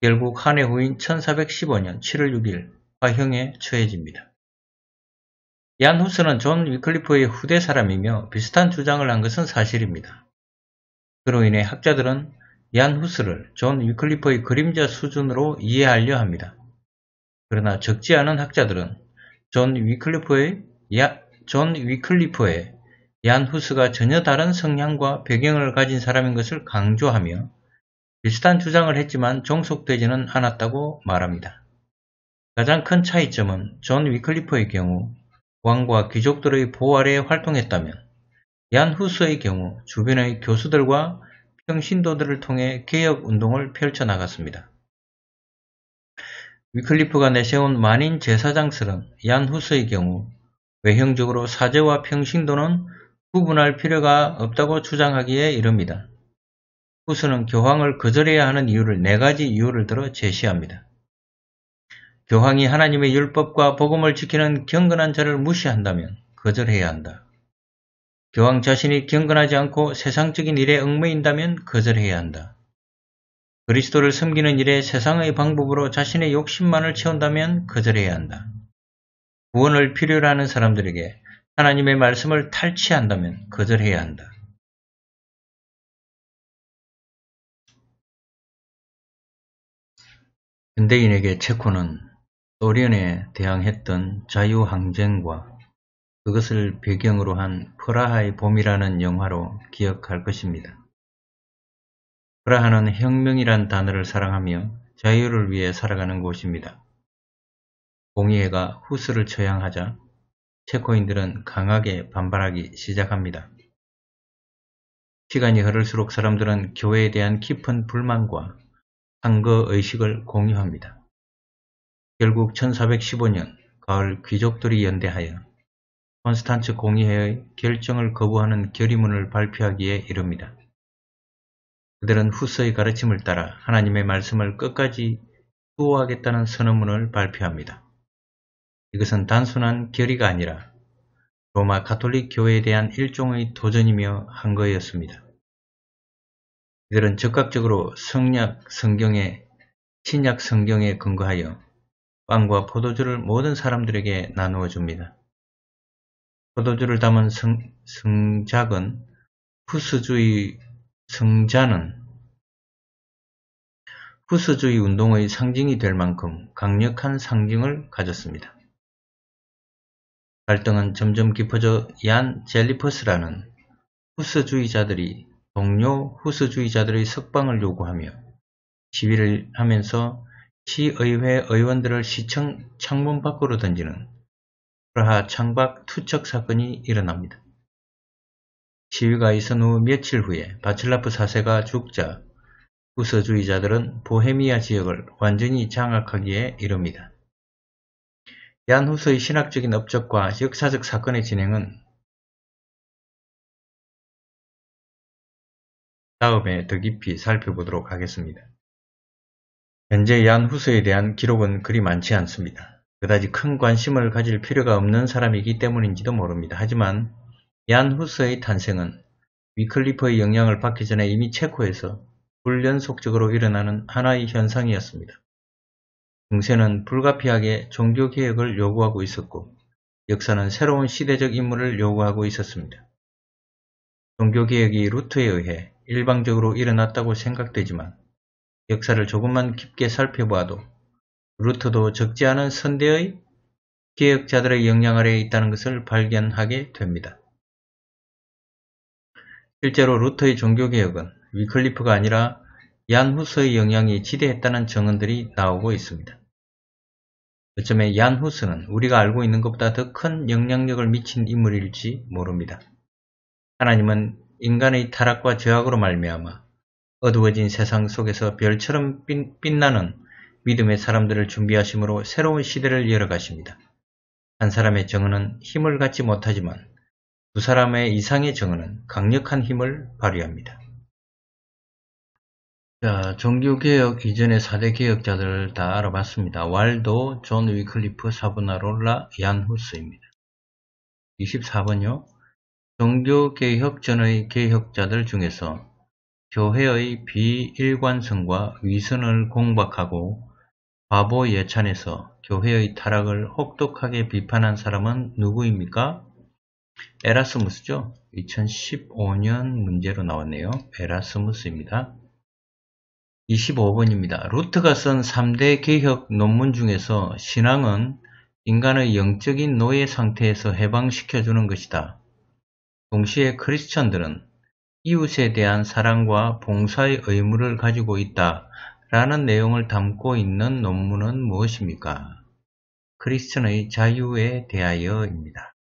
결국 한해 후인 1415년 7월 6일 화형에 처해집니다. 얀 후스는 존 위클리프의 후대 사람이며 비슷한 주장을 한 것은 사실입니다. 그로 인해 학자들은 얀 후스를 존 위클리프의 그림자 수준으로 이해하려 합니다. 그러나 적지 않은 학자들은 존 위클리프의 야, 존 위클리프의 얀 후스가 전혀 다른 성향과 배경을 가진 사람인 것을 강조하며 비슷한 주장을 했지만 종속되지는 않았다고 말합니다. 가장 큰 차이점은 존 위클리프의 경우 왕과 귀족들의 보호 아래 활동했다면 얀 후스의 경우 주변의 교수들과 평신도들을 통해 개혁운동을 펼쳐나갔습니다. 위클리프가 내세운 만인 제사장스런 얀 후스의 경우 외형적으로 사제와 평신도는 구분할 필요가 없다고 주장하기에 이릅니다. 후스는 교황을 거절해야 하는 이유를 네 가지 이유를 들어 제시합니다. 교황이 하나님의 율법과 복음을 지키는 경건한 자를 무시한다면 거절해야 한다. 교황 자신이 경건하지 않고 세상적인 일에 얽매인다면 거절해야 한다. 그리스도를 섬기는 일에 세상의 방법으로 자신의 욕심만을 채운다면 거절해야 한다. 구원을 필요로 하는 사람들에게 하나님의 말씀을 탈취한다면 거절해야 한다. 근대인에게 체코는 소련에 대항했던 자유항쟁과 그것을 배경으로 한 프라하의 봄이라는 영화로 기억할 것입니다. 프라하는 혁명이란 단어를 사랑하며 자유를 위해 살아가는 곳입니다. 공의회가 후수를 처양하자 체코인들은 강하게 반발하기 시작합니다. 시간이 흐를수록 사람들은 교회에 대한 깊은 불만과 상거 의식을 공유합니다. 결국 1415년 가을 귀족들이 연대하여 콘스탄츠 공의회의 결정을 거부하는 결의문을 발표하기에 이릅니다. 그들은 후서의 가르침을 따라 하나님의 말씀을 끝까지 수호하겠다는 선언문을 발표합니다. 이것은 단순한 결의가 아니라 로마 가톨릭 교회에 대한 일종의 도전이며 한 거였습니다. 이들은 적극적으로 성약 성경에 신약 성경에 근거하여 빵과 포도주를 모든 사람들에게 나누어 줍니다. 포도주를 담은 성, 성작은 후수주의 성자는 후수주의 운동의 상징이 될 만큼 강력한 상징을 가졌습니다. 갈등은 점점 깊어져 얀 젤리퍼스라는 후수주의자들이 동료 후수주의자들의 석방을 요구하며 시위를 하면서 시의회 의원들을 시청 창문 밖으로 던지는 프라하 창박 투척 사건이 일어납니다. 시위가 있은 후 며칠 후에 바칠라프 사세가 죽자 우서주의자들은 보헤미아 지역을 완전히 장악하기에 이릅니다. 얀 후서의 신학적인 업적과 역사적 사건의 진행은 다음에 더 깊이 살펴보도록 하겠습니다. 현재 얀후스에 대한 기록은 그리 많지 않습니다. 그다지 큰 관심을 가질 필요가 없는 사람이기 때문인지도 모릅니다. 하지만 얀후스의 탄생은 위클리퍼의 영향을 받기 전에 이미 체코에서 불연속적으로 일어나는 하나의 현상이었습니다. 중세는 불가피하게 종교개혁을 요구하고 있었고 역사는 새로운 시대적 인물을 요구하고 있었습니다. 종교개혁이 루트에 의해 일방적으로 일어났다고 생각되지만 역사를 조금만 깊게 살펴보아도 루터도 적지 않은 선대의 개혁자들의 영향 아래에 있다는 것을 발견하게 됩니다. 실제로 루터의 종교개혁은 위클리프가 아니라 얀 후스의 영향이 지대했다는 증언들이 나오고 있습니다. 어쩌면 얀 후스는 우리가 알고 있는 것보다 더 큰 영향력을 미친 인물일지 모릅니다. 하나님은 인간의 타락과 죄악으로 말미암아 어두워진 세상 속에서 별처럼 빛나는 믿음의 사람들을 준비하심으로 새로운 시대를 열어가십니다. 한 사람의 정언은 힘을 갖지 못하지만 두 사람의 이상의 정언은 강력한 힘을 발휘합니다. 자, 종교개혁 이전의 4대 개혁자들을 다 알아봤습니다. 왈도, 존 위클리프, 사브나롤라, 얀 후스입니다. 24번요. 종교개혁 전의 개혁자들 중에서 교회의 비일관성과 위선을 공박하고 바보 예찬에서 교회의 타락을 혹독하게 비판한 사람은 누구입니까? 에라스무스죠. 2015년 문제로 나왔네요. 에라스무스입니다. 25번입니다. 루트가 쓴 3대 개혁 논문 중에서 신앙은 인간의 영적인 노예 상태에서 해방시켜주는 것이다. 동시에 크리스천들은 이웃에 대한 사랑과 봉사의 의무를 가지고 있다 라는 내용을 담고 있는 논문은 무엇입니까? 크리스천의 자유에 대하여입니다.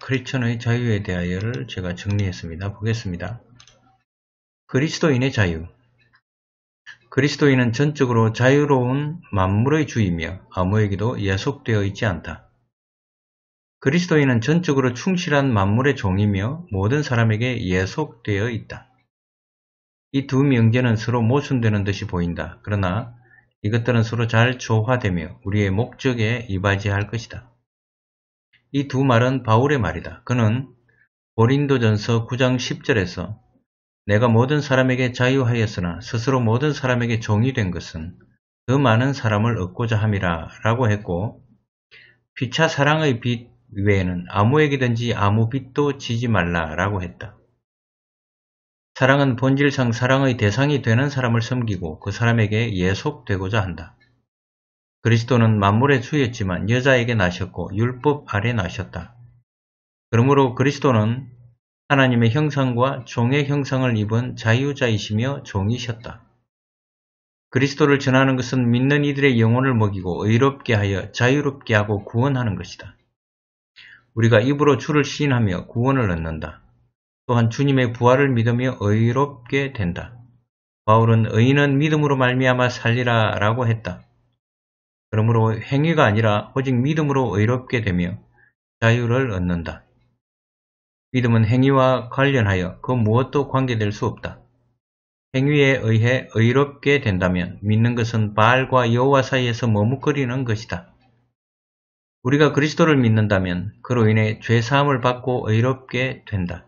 크리스천의 자유에 대하여를 제가 정리했습니다. 보겠습니다. 그리스도인의 자유 그리스도인은 전적으로 자유로운 만물의 주이며 아무에게도 예속되어 있지 않다. 그리스도인은 전적으로 충실한 만물의 종이며 모든 사람에게 예속되어 있다. 이 두 명제는 서로 모순되는 듯이 보인다. 그러나 이것들은 서로 잘 조화되며 우리의 목적에 이바지할 것이다. 이 두 말은 바울의 말이다. 그는 고린도전서 9장 10절에서 내가 모든 사람에게 자유하였으나 스스로 모든 사람에게 종이 된 것은 더 많은 사람을 얻고자 함이라 라고 했고 피차 사랑의 빛 외에는 아무에게든지 아무 빚도 지지 말라라고 했다. 사랑은 본질상 사랑의 대상이 되는 사람을 섬기고 그 사람에게 예속되고자 한다. 그리스도는 만물의 주였지만 여자에게 나셨고 율법 아래 나셨다. 그러므로 그리스도는 하나님의 형상과 종의 형상을 입은 자유자이시며 종이셨다. 그리스도를 전하는 것은 믿는 이들의 영혼을 먹이고 의롭게 하여 자유롭게 하고 구원하는 것이다. 우리가 입으로 주를 시인하며 구원을 얻는다. 또한 주님의 부활을 믿으며 의롭게 된다. 바울은 의인은 믿음으로 말미암아 살리라 라고 했다. 그러므로 행위가 아니라 오직 믿음으로 의롭게 되며 자유를 얻는다. 믿음은 행위와 관련하여 그 무엇도 관계될 수 없다. 행위에 의해 의롭게 된다면 믿는 것은 바알과 여호와 사이에서 머뭇거리는 것이다. 우리가 그리스도를 믿는다면 그로 인해 죄사함을 받고 의롭게 된다.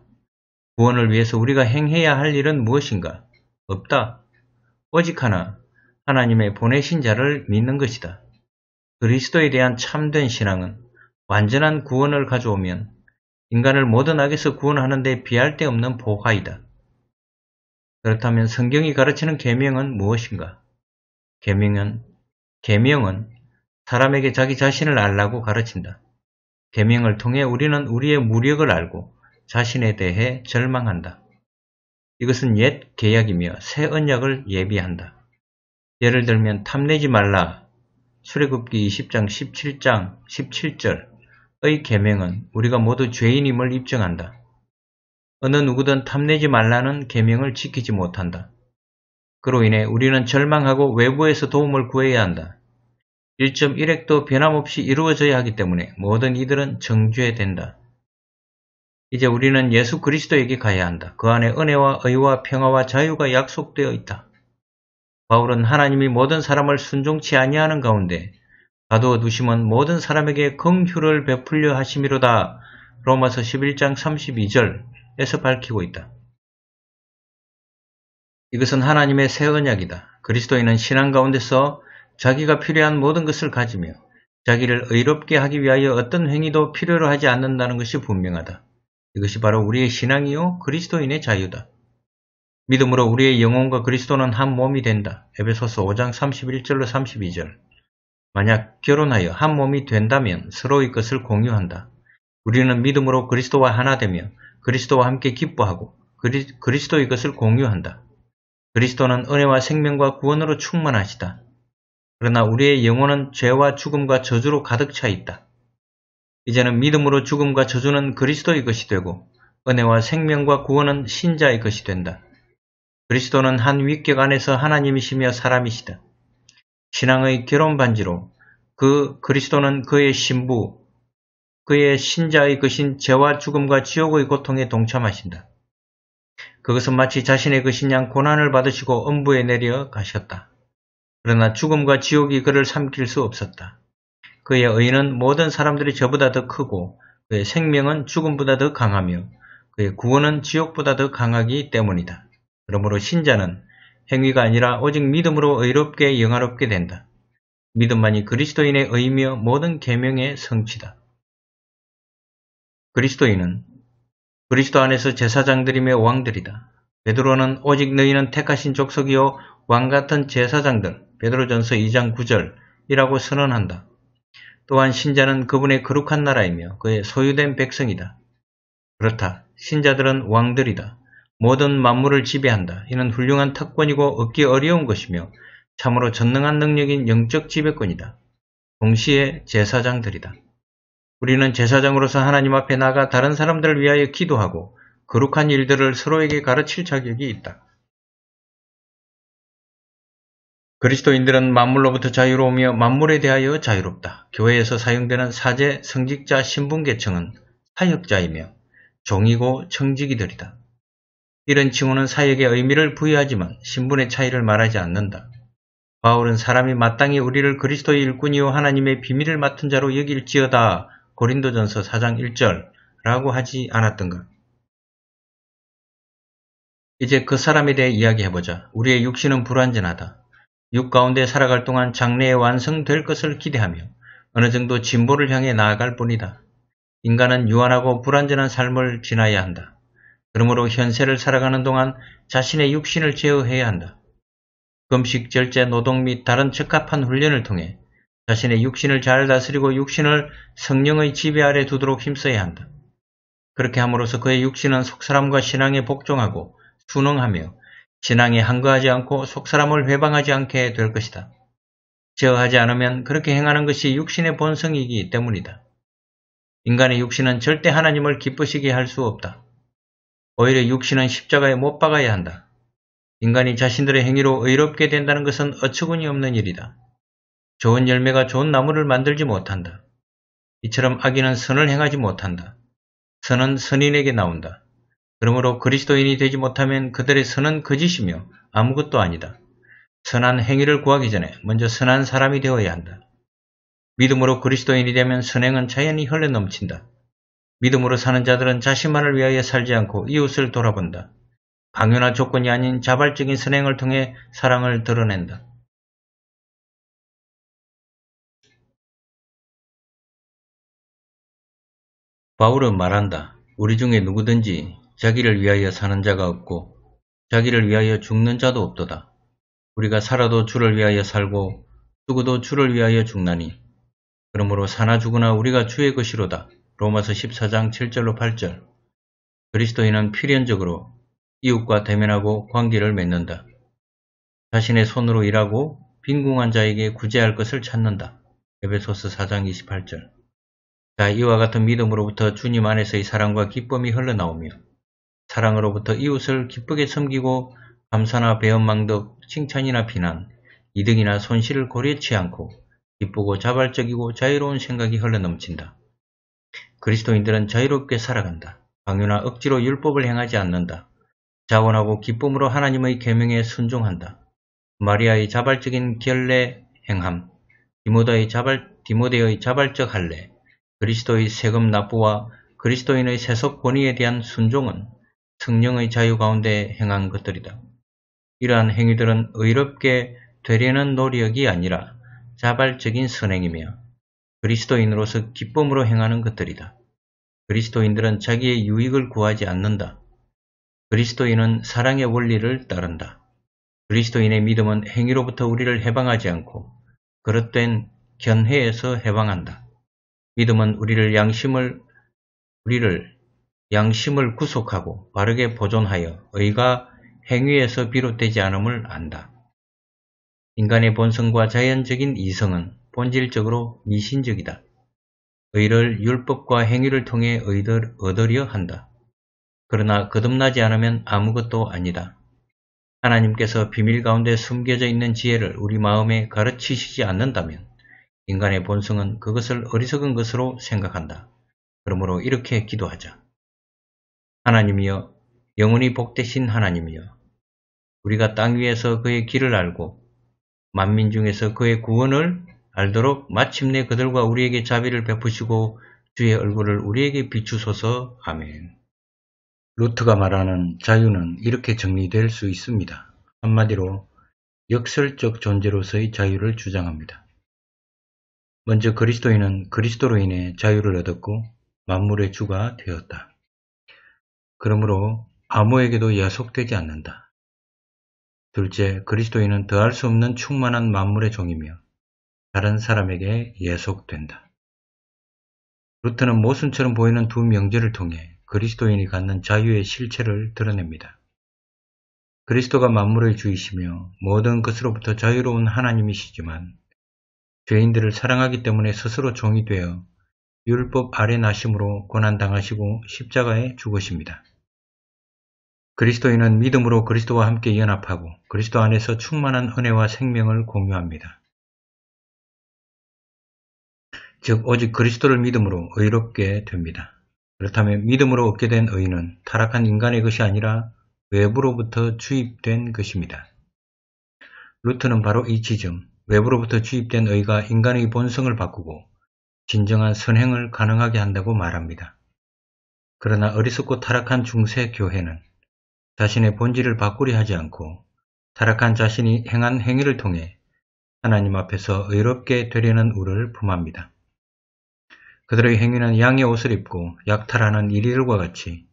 구원을 위해서 우리가 행해야 할 일은 무엇인가? 없다. 오직 하나, 하나님의 보내신 자를 믿는 것이다. 그리스도에 대한 참된 신앙은 완전한 구원을 가져오면 인간을 모든 악에서 구원하는 데 비할 데 없는 보화이다. 그렇다면 성경이 가르치는 계명은 무엇인가? 계명은 계명은 사람에게 자기 자신을 알라고 가르친다. 계명을 통해 우리는 우리의 무력을 알고 자신에 대해 절망한다. 이것은 옛 계약이며 새 언약을 예비한다. 예를 들면 탐내지 말라. 수레굽기 20장 17장 17절의 계명은 우리가 모두 죄인임을 입증한다. 어느 누구든 탐내지 말라는 계명을 지키지 못한다. 그로 인해 우리는 절망하고 외부에서 도움을 구해야 한다. 1.1핵도 변함없이 이루어져야 하기 때문에 모든 이들은 정죄된다. 이제 우리는 예수 그리스도에게 가야 한다. 그 안에 은혜와 의와 평화와 자유가 약속되어 있다. 바울은 하나님이 모든 사람을 순종치 아니하는 가운데 가두어 두심은 모든 사람에게 긍휼을 베풀려 하심이로다. 로마서 11장 32절에서 밝히고 있다. 이것은 하나님의 새 언약이다. 그리스도인은 신앙 가운데서 자기가 필요한 모든 것을 가지며 자기를 의롭게 하기 위하여 어떤 행위도 필요로 하지 않는다는 것이 분명하다. 이것이 바로 우리의 신앙이요 그리스도인의 자유다. 믿음으로 우리의 영혼과 그리스도는 한 몸이 된다. 에베소서 5장 31절로 32절. 만약 결혼하여 한 몸이 된다면 서로의 것을 공유한다. 우리는 믿음으로 그리스도와 하나 되며 그리스도와 함께 기뻐하고 그리, 그리스도의 것을 공유한다. 그리스도는 은혜와 생명과 구원으로 충만하시다. 그러나 우리의 영혼은 죄와 죽음과 저주로 가득 차 있다. 이제는 믿음으로 죽음과 저주는 그리스도의 것이 되고 은혜와 생명과 구원은 신자의 것이 된다. 그리스도는 한 위격 안에서 하나님이시며 사람이시다. 신앙의 결혼 반지로 그 그리스도는 그의 신부, 그의 신자의 것인 죄와 죽음과 지옥의 고통에 동참하신다. 그것은 마치 자신의 것인 양 고난을 받으시고 음부에 내려 가셨다. 그러나 죽음과 지옥이 그를 삼킬 수 없었다. 그의 의는 모든 사람들이 저보다 더 크고 그의 생명은 죽음보다 더 강하며 그의 구원은 지옥보다 더 강하기 때문이다. 그러므로 신자는 행위가 아니라 오직 믿음으로 의롭게 영화롭게 된다. 믿음만이 그리스도인의 의이며 모든 계명의 성취다. 그리스도인은 그리스도 안에서 제사장들이며 왕들이다. 베드로는 오직 너희는 택하신 족속이요 왕 같은 제사장들 베드로전서 2장 9절이라고 선언한다. 또한 신자는 그분의 거룩한 나라이며 그의 소유된 백성이다. 그렇다. 신자들은 왕들이다. 모든 만물을 지배한다. 이는 훌륭한 특권이고 얻기 어려운 것이며 참으로 전능한 능력인 영적 지배권이다. 동시에 제사장들이다. 우리는 제사장으로서 하나님 앞에 나가 다른 사람들을 위하여 기도하고 거룩한 일들을 서로에게 가르칠 자격이 있다. 그리스도인들은 만물로부터 자유로우며 만물에 대하여 자유롭다. 교회에서 사용되는 사제, 성직자, 신분계층은 사역자이며 종이고 청직이들이다. 이런 칭호는 사역의 의미를 부여하지만 신분의 차이를 말하지 않는다. 바울은 사람이 마땅히 우리를 그리스도의 일꾼이요 하나님의 비밀을 맡은 자로 여길지어다 고린도전서 4장 1절라고 하지 않았던가. 이제 그 사람에 대해 이야기해보자. 우리의 육신은 불완전하다. 육 가운데 살아갈 동안 장래에 완성될 것을 기대하며 어느 정도 진보를 향해 나아갈 뿐이다. 인간은 유한하고 불완전한 삶을 지나야 한다. 그러므로 현세를 살아가는 동안 자신의 육신을 제어해야 한다. 금식, 절제, 노동 및 다른 적합한 훈련을 통해 자신의 육신을 잘 다스리고 육신을 성령의 지배 아래 두도록 힘써야 한다. 그렇게 함으로써 그의 육신은 속사람과 신앙에 복종하고 순응하며 신앙에 항거하지 않고 속사람을 회방하지 않게 될 것이다. 저어하지 않으면 그렇게 행하는 것이 육신의 본성이기 때문이다. 인간의 육신은 절대 하나님을 기쁘시게 할 수 없다. 오히려 육신은 십자가에 못 박아야 한다. 인간이 자신들의 행위로 의롭게 된다는 것은 어처구니 없는 일이다. 좋은 열매가 좋은 나무를 만들지 못한다. 이처럼 악인은 선을 행하지 못한다. 선은 선인에게 나온다. 그러므로 그리스도인이 되지 못하면 그들의 선은 거짓이며 아무것도 아니다. 선한 행위를 구하기 전에 먼저 선한 사람이 되어야 한다. 믿음으로 그리스도인이 되면 선행은 자연히 흘러 넘친다. 믿음으로 사는 자들은 자신만을 위하여 살지 않고 이웃을 돌아본다. 강요나 조건이 아닌 자발적인 선행을 통해 사랑을 드러낸다. 바울은 말한다. 우리 중에 누구든지 자기를 위하여 사는 자가 없고 자기를 위하여 죽는 자도 없도다. 우리가 살아도 주를 위하여 살고 죽어도 주를 위하여 죽나니 그러므로 사나 죽으나 우리가 주의 것이로다. 로마서 14장 7절로 8절 그리스도인은 필연적으로 이웃과 대면하고 관계를 맺는다. 자신의 손으로 일하고 빈궁한 자에게 구제할 것을 찾는다. 에베소스 4장 28절 자 이와 같은 믿음으로부터 주님 안에서의 사랑과 기쁨이 흘러나오며 사랑으로부터 이웃을 기쁘게 섬기고 감사나 배은망덕, 칭찬이나 비난, 이득이나 손실을 고려치 않고 기쁘고 자발적이고 자유로운 생각이 흘러넘친다. 그리스도인들은 자유롭게 살아간다. 강요나 억지로 율법을 행하지 않는다. 자원하고 기쁨으로 하나님의 계명에 순종한다. 마리아의 자발적인 결례 행함, 디모데의, 자발, 디모데의 자발적 할례, 그리스도의 세금 납부와 그리스도인의 세속 권위에 대한 순종은 성령의 자유 가운데 행한 것들이다. 이러한 행위들은 의롭게 되려는 노력이 아니라 자발적인 선행이며 그리스도인으로서 기쁨으로 행하는 것들이다. 그리스도인들은 자기의 유익을 구하지 않는다. 그리스도인은 사랑의 원리를 따른다. 그리스도인의 믿음은 행위로부터 우리를 해방하지 않고 그릇된 견해에서 해방한다. 믿음은 우리를 양심을 우리를 양심을 구속하고 바르게 보존하여 의가 행위에서 비롯되지 않음을 안다. 인간의 본성과 자연적인 이성은 본질적으로 미신적이다. 의를 율법과 행위를 통해 의를 얻으려 한다. 그러나 거듭나지 않으면 아무것도 아니다. 하나님께서 비밀 가운데 숨겨져 있는 지혜를 우리 마음에 가르치시지 않는다면 인간의 본성은 그것을 어리석은 것으로 생각한다. 그러므로 이렇게 기도하자. 하나님이여 영원히 복되신 하나님이여 우리가 땅 위에서 그의 길을 알고 만민 중에서 그의 구원을 알도록 마침내 그들과 우리에게 자비를 베푸시고 주의 얼굴을 우리에게 비추소서 아멘. 루트가 말하는 자유는 이렇게 정리될 수 있습니다. 한마디로 역설적 존재로서의 자유를 주장합니다. 먼저 그리스도인은 그리스도로 인해 자유를 얻었고 만물의 주가 되었다. 그러므로 아무에게도 야속되지 않는다. 둘째, 그리스도인은 더할 수 없는 충만한 만물의 종이며 다른 사람에게 예속된다. 루트는 모순처럼 보이는 두 명제를 통해 그리스도인이 갖는 자유의 실체를 드러냅니다. 그리스도가 만물의 주이시며 모든 것으로부터 자유로운 하나님이시지만 죄인들을 사랑하기 때문에 스스로 종이 되어 율법 아래 나심으로 고난당하시고 십자가에 죽으십니다. 그리스도인은 믿음으로 그리스도와 함께 연합하고 그리스도 안에서 충만한 은혜와 생명을 공유합니다. 즉 오직 그리스도를 믿음으로 의롭게 됩니다. 그렇다면 믿음으로 얻게 된의인은 타락한 인간의 것이 아니라 외부로부터 주입된 것입니다. 루트는 바로 이 지점, 외부로부터 주입된 의가 인간의 본성을 바꾸고 진정한 선행을 가능하게 한다고 말합니다. 그러나 어리석고 타락한 중세 교회는 자신의 본질을 바꾸려 하지 않고 타락한 자신이 행한 행위를 통해 하나님 앞에서 의롭게 되려는 우를 품합니다. 그들의 행위는 양의 옷을 입고 약탈하는 일일과 같이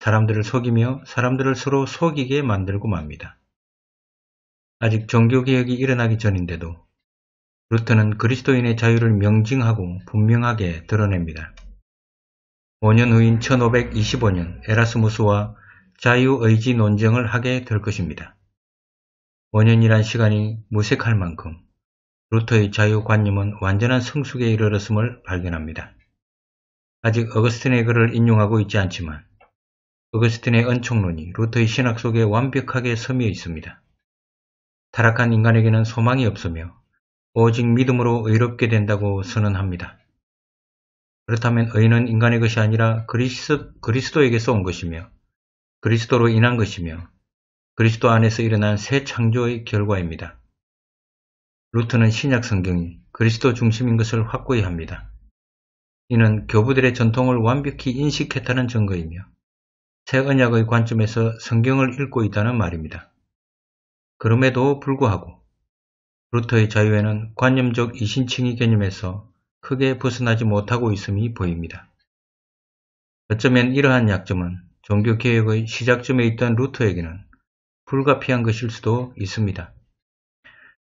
사람들을 속이며 사람들을 서로 속이게 만들고 맙니다. 아직 종교개혁이 일어나기 전인데도 루터는 그리스도인의 자유를 명징하고 분명하게 드러냅니다. 5년 후인 1525년 에라스무스와 자유의지 논쟁을 하게 될 것입니다. 5년이란 시간이 무색할 만큼 루터의 자유관념은 완전한 성숙에 이르렀음을 발견합니다. 아직 어거스틴의 글을 인용하고 있지 않지만 어거스틴의 은총론이 루터의 신학 속에 완벽하게 섬유 있습니다. 타락한 인간에게는 소망이 없으며 오직 믿음으로 의롭게 된다고 선언합니다. 그렇다면 의는 인간의 것이 아니라 그리스, 그리스도에게서 온 것이며 그리스도로 인한 것이며 그리스도 안에서 일어난 새 창조의 결과입니다. 루트는 신약 성경이 그리스도 중심인 것을 확고히 합니다. 이는 교부들의 전통을 완벽히 인식했다는 증거이며 새 언약의 관점에서 성경을 읽고 있다는 말입니다. 그럼에도 불구하고 루터의 자유에는 관념적 이신칭의 개념에서 크게 벗어나지 못하고 있음이 보입니다. 어쩌면 이러한 약점은 종교개혁의 시작점에 있던 루터에게는 불가피한 것일 수도 있습니다.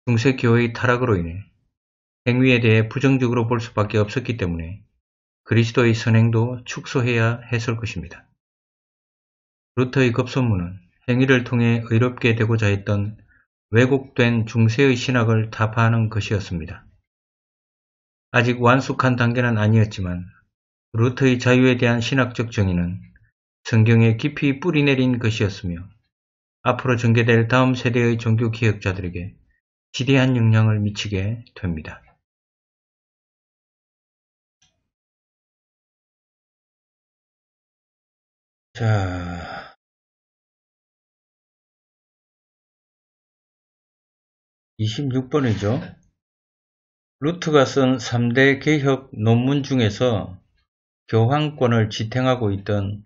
중세교회의 타락으로 인해 행위에 대해 부정적으로 볼 수밖에 없었기 때문에 그리스도의 선행도 축소해야 했을 것입니다. 루터의 급선무는 행위를 통해 의롭게 되고자 했던 왜곡된 중세의 신학을 타파하는 것이었습니다. 아직 완숙한 단계는 아니었지만 루터의 자유에 대한 신학적 정의는 성경에 깊이 뿌리내린 것이었으며 앞으로 전개될 다음 세대의 종교 개혁자들에게 지대한 영향을 미치게 됩니다. 자, 26번이죠. 루트가 쓴 3대 개혁 논문 중에서 교황권을 지탱하고 있던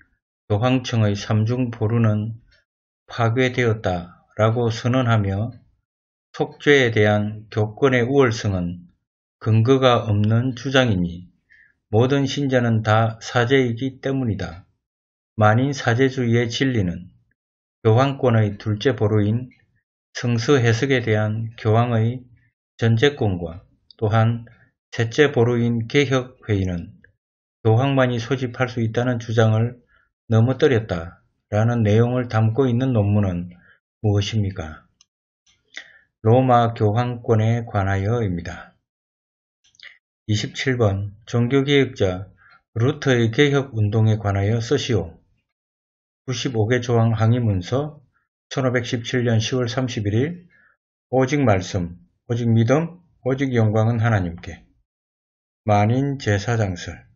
교황청의 삼중 보루는 파괴되었다 라고 선언하며 속죄에 대한 교권의 우월성은 근거가 없는 주장이니 모든 신자는 다 사제이기 때문이다. 만인 사제주의의 진리는 교황권의 둘째 보루인 승수 해석에 대한 교황의 전제권과 또한 셋째 보루인 개혁회의는 교황만이 소집할 수 있다는 주장을 넘어뜨렸다라는 내용을 담고 있는 논문은 무엇입니까? 로마 교황권에 관하여입니다. 27번 종교개혁자 루터의 개혁운동에 관하여 쓰시오. 95개 조항 항의문서 1517년 10월 31일 오직 말씀, 오직 믿음, 오직 영광은 하나님께 만인 제사장설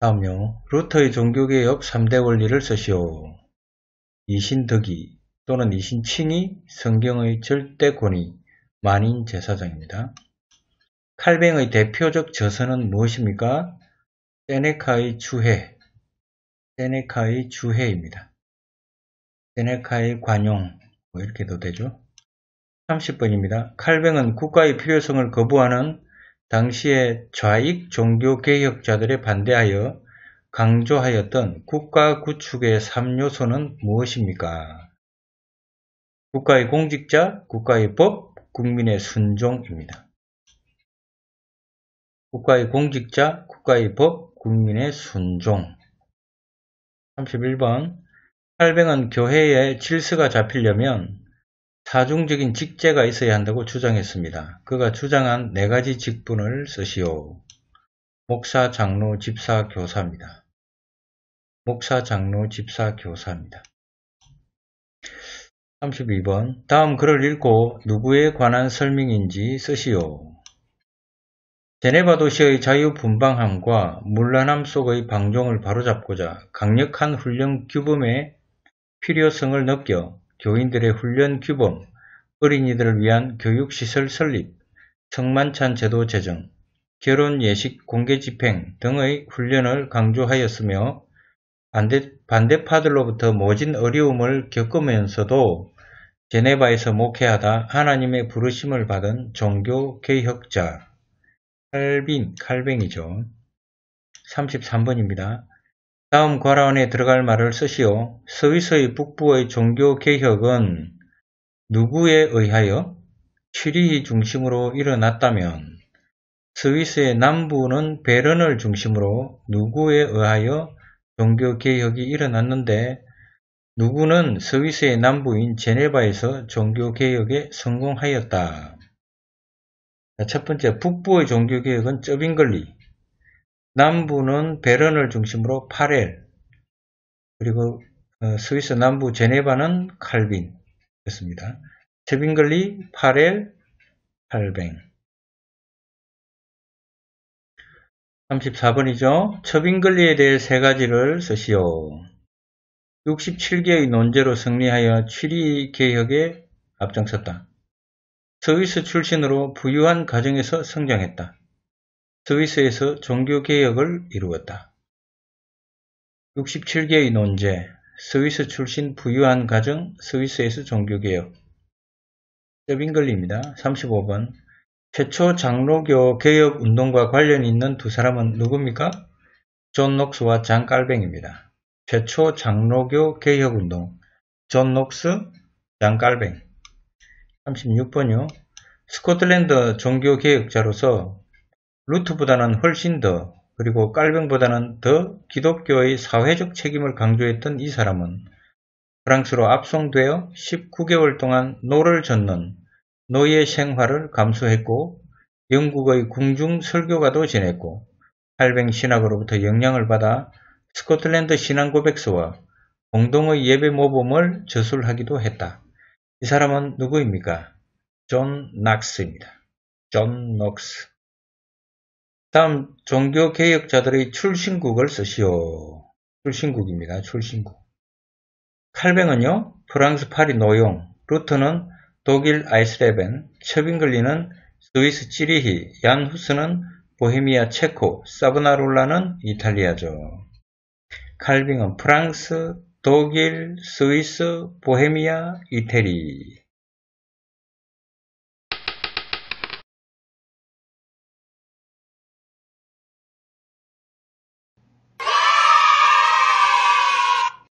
다음요. 루터의 종교개혁 3대 원리를 쓰시오. 이신덕이 또는 이신칭이 성경의 절대 권위 만인 제사장입니다. 칼뱅의 대표적 저서는 무엇입니까? 세네카의 주해 세네카의 주해입니다. 세네카의 관용 뭐 이렇게도 되죠. 30번입니다. 칼뱅은 국가의 필요성을 거부하는 당시의 좌익 종교개혁자들에 반대하여 강조하였던 국가 구축의 3요소는 무엇입니까? 국가의 공직자, 국가의 법, 국민의 순종입니다. 국가의 공직자, 국가의 법, 국민의 순종. 31번 칼뱅은 교회의 질서가 잡히려면 사중적인 직제가 있어야 한다고 주장했습니다. 그가 주장한 네 가지 직분을 쓰시오. 목사, 장로, 집사, 교사입니다. 목사, 장로, 집사, 교사입니다. 32번 다음 글을 읽고 누구에 관한 설명인지 쓰시오. 제네바 도시의 자유분방함과 문란함 속의 방종을 바로잡고자 강력한 훈련 규범의 필요성을 느껴 교인들의 훈련 규범, 어린이들을 위한 교육시설 설립, 성만찬 제도 제정, 결혼 예식 공개 집행 등의 훈련을 강조하였으며 반대, 반대파들로부터 모진 어려움을 겪으면서도 제네바에서 목회하다 하나님의 부르심을 받은 종교 개혁자, 칼빈, 칼뱅이죠. 33번입니다. 다음 괄안에 들어갈 말을 쓰시오. 스위스의 북부의 종교 개혁은 누구에 의하여 취리히 중심으로 일어났다면 스위스의 남부는 베른을 중심으로 누구에 의하여 종교 개혁이 일어났는데 누구는 스위스의 남부인 제네바에서 종교 개혁에 성공하였다. 첫 번째, 북부의 종교개혁은 쩌빙걸리, 남부는 베런을 중심으로 파렐, 그리고 어, 스위스 남부 제네바는 칼빈이습니다 쩌빙걸리, 파렐, 칼뱅. 34번이죠. 첩빙걸리에 대해 세 가지를 쓰시오. 67개의 논제로 승리하여 취리개혁에 앞장섰다. 스위스 출신으로 부유한 가정에서 성장했다. 스위스에서 종교개혁을 이루었다. 67개의 논제, 스위스 출신 부유한 가정, 스위스에서 종교개혁. 서빙글리입니다. 35번. 최초 장로교 개혁 운동과 관련이 있는 두 사람은 누굽니까? 존 녹스와 장 깔뱅입니다. 최초 장로교 개혁 운동. 존 녹스, 장 깔뱅. 36번요. 스코틀랜드 종교개혁자로서 루트보다는 훨씬 더 그리고 깔뱅보다는 더 기독교의 사회적 책임을 강조했던 이 사람은 프랑스로 압송되어 19개월 동안 노를 젓는 노예 생활을 감수했고 영국의 궁중 설교가도 지냈고 할뱅 신학으로부터 영향을 받아 스코틀랜드 신앙 고백서와 공동의 예배 모범을 저술하기도 했다. 이 사람은 누구입니까? 존 낙스입니다. 존 녹스. 다음 종교 개혁자들의 출신국을 쓰시오. 출신국입니다. 출신국. 칼뱅은요. 프랑스 파리 노용, 루트는 독일 아이스레벤, 첩빙글리는 스위스 찌리히, 얀 후스는 보헤미아 체코, 사브나롤라는 이탈리아죠. 칼빙은 프랑스, 독일, 스위스, 보헤미아, 이태리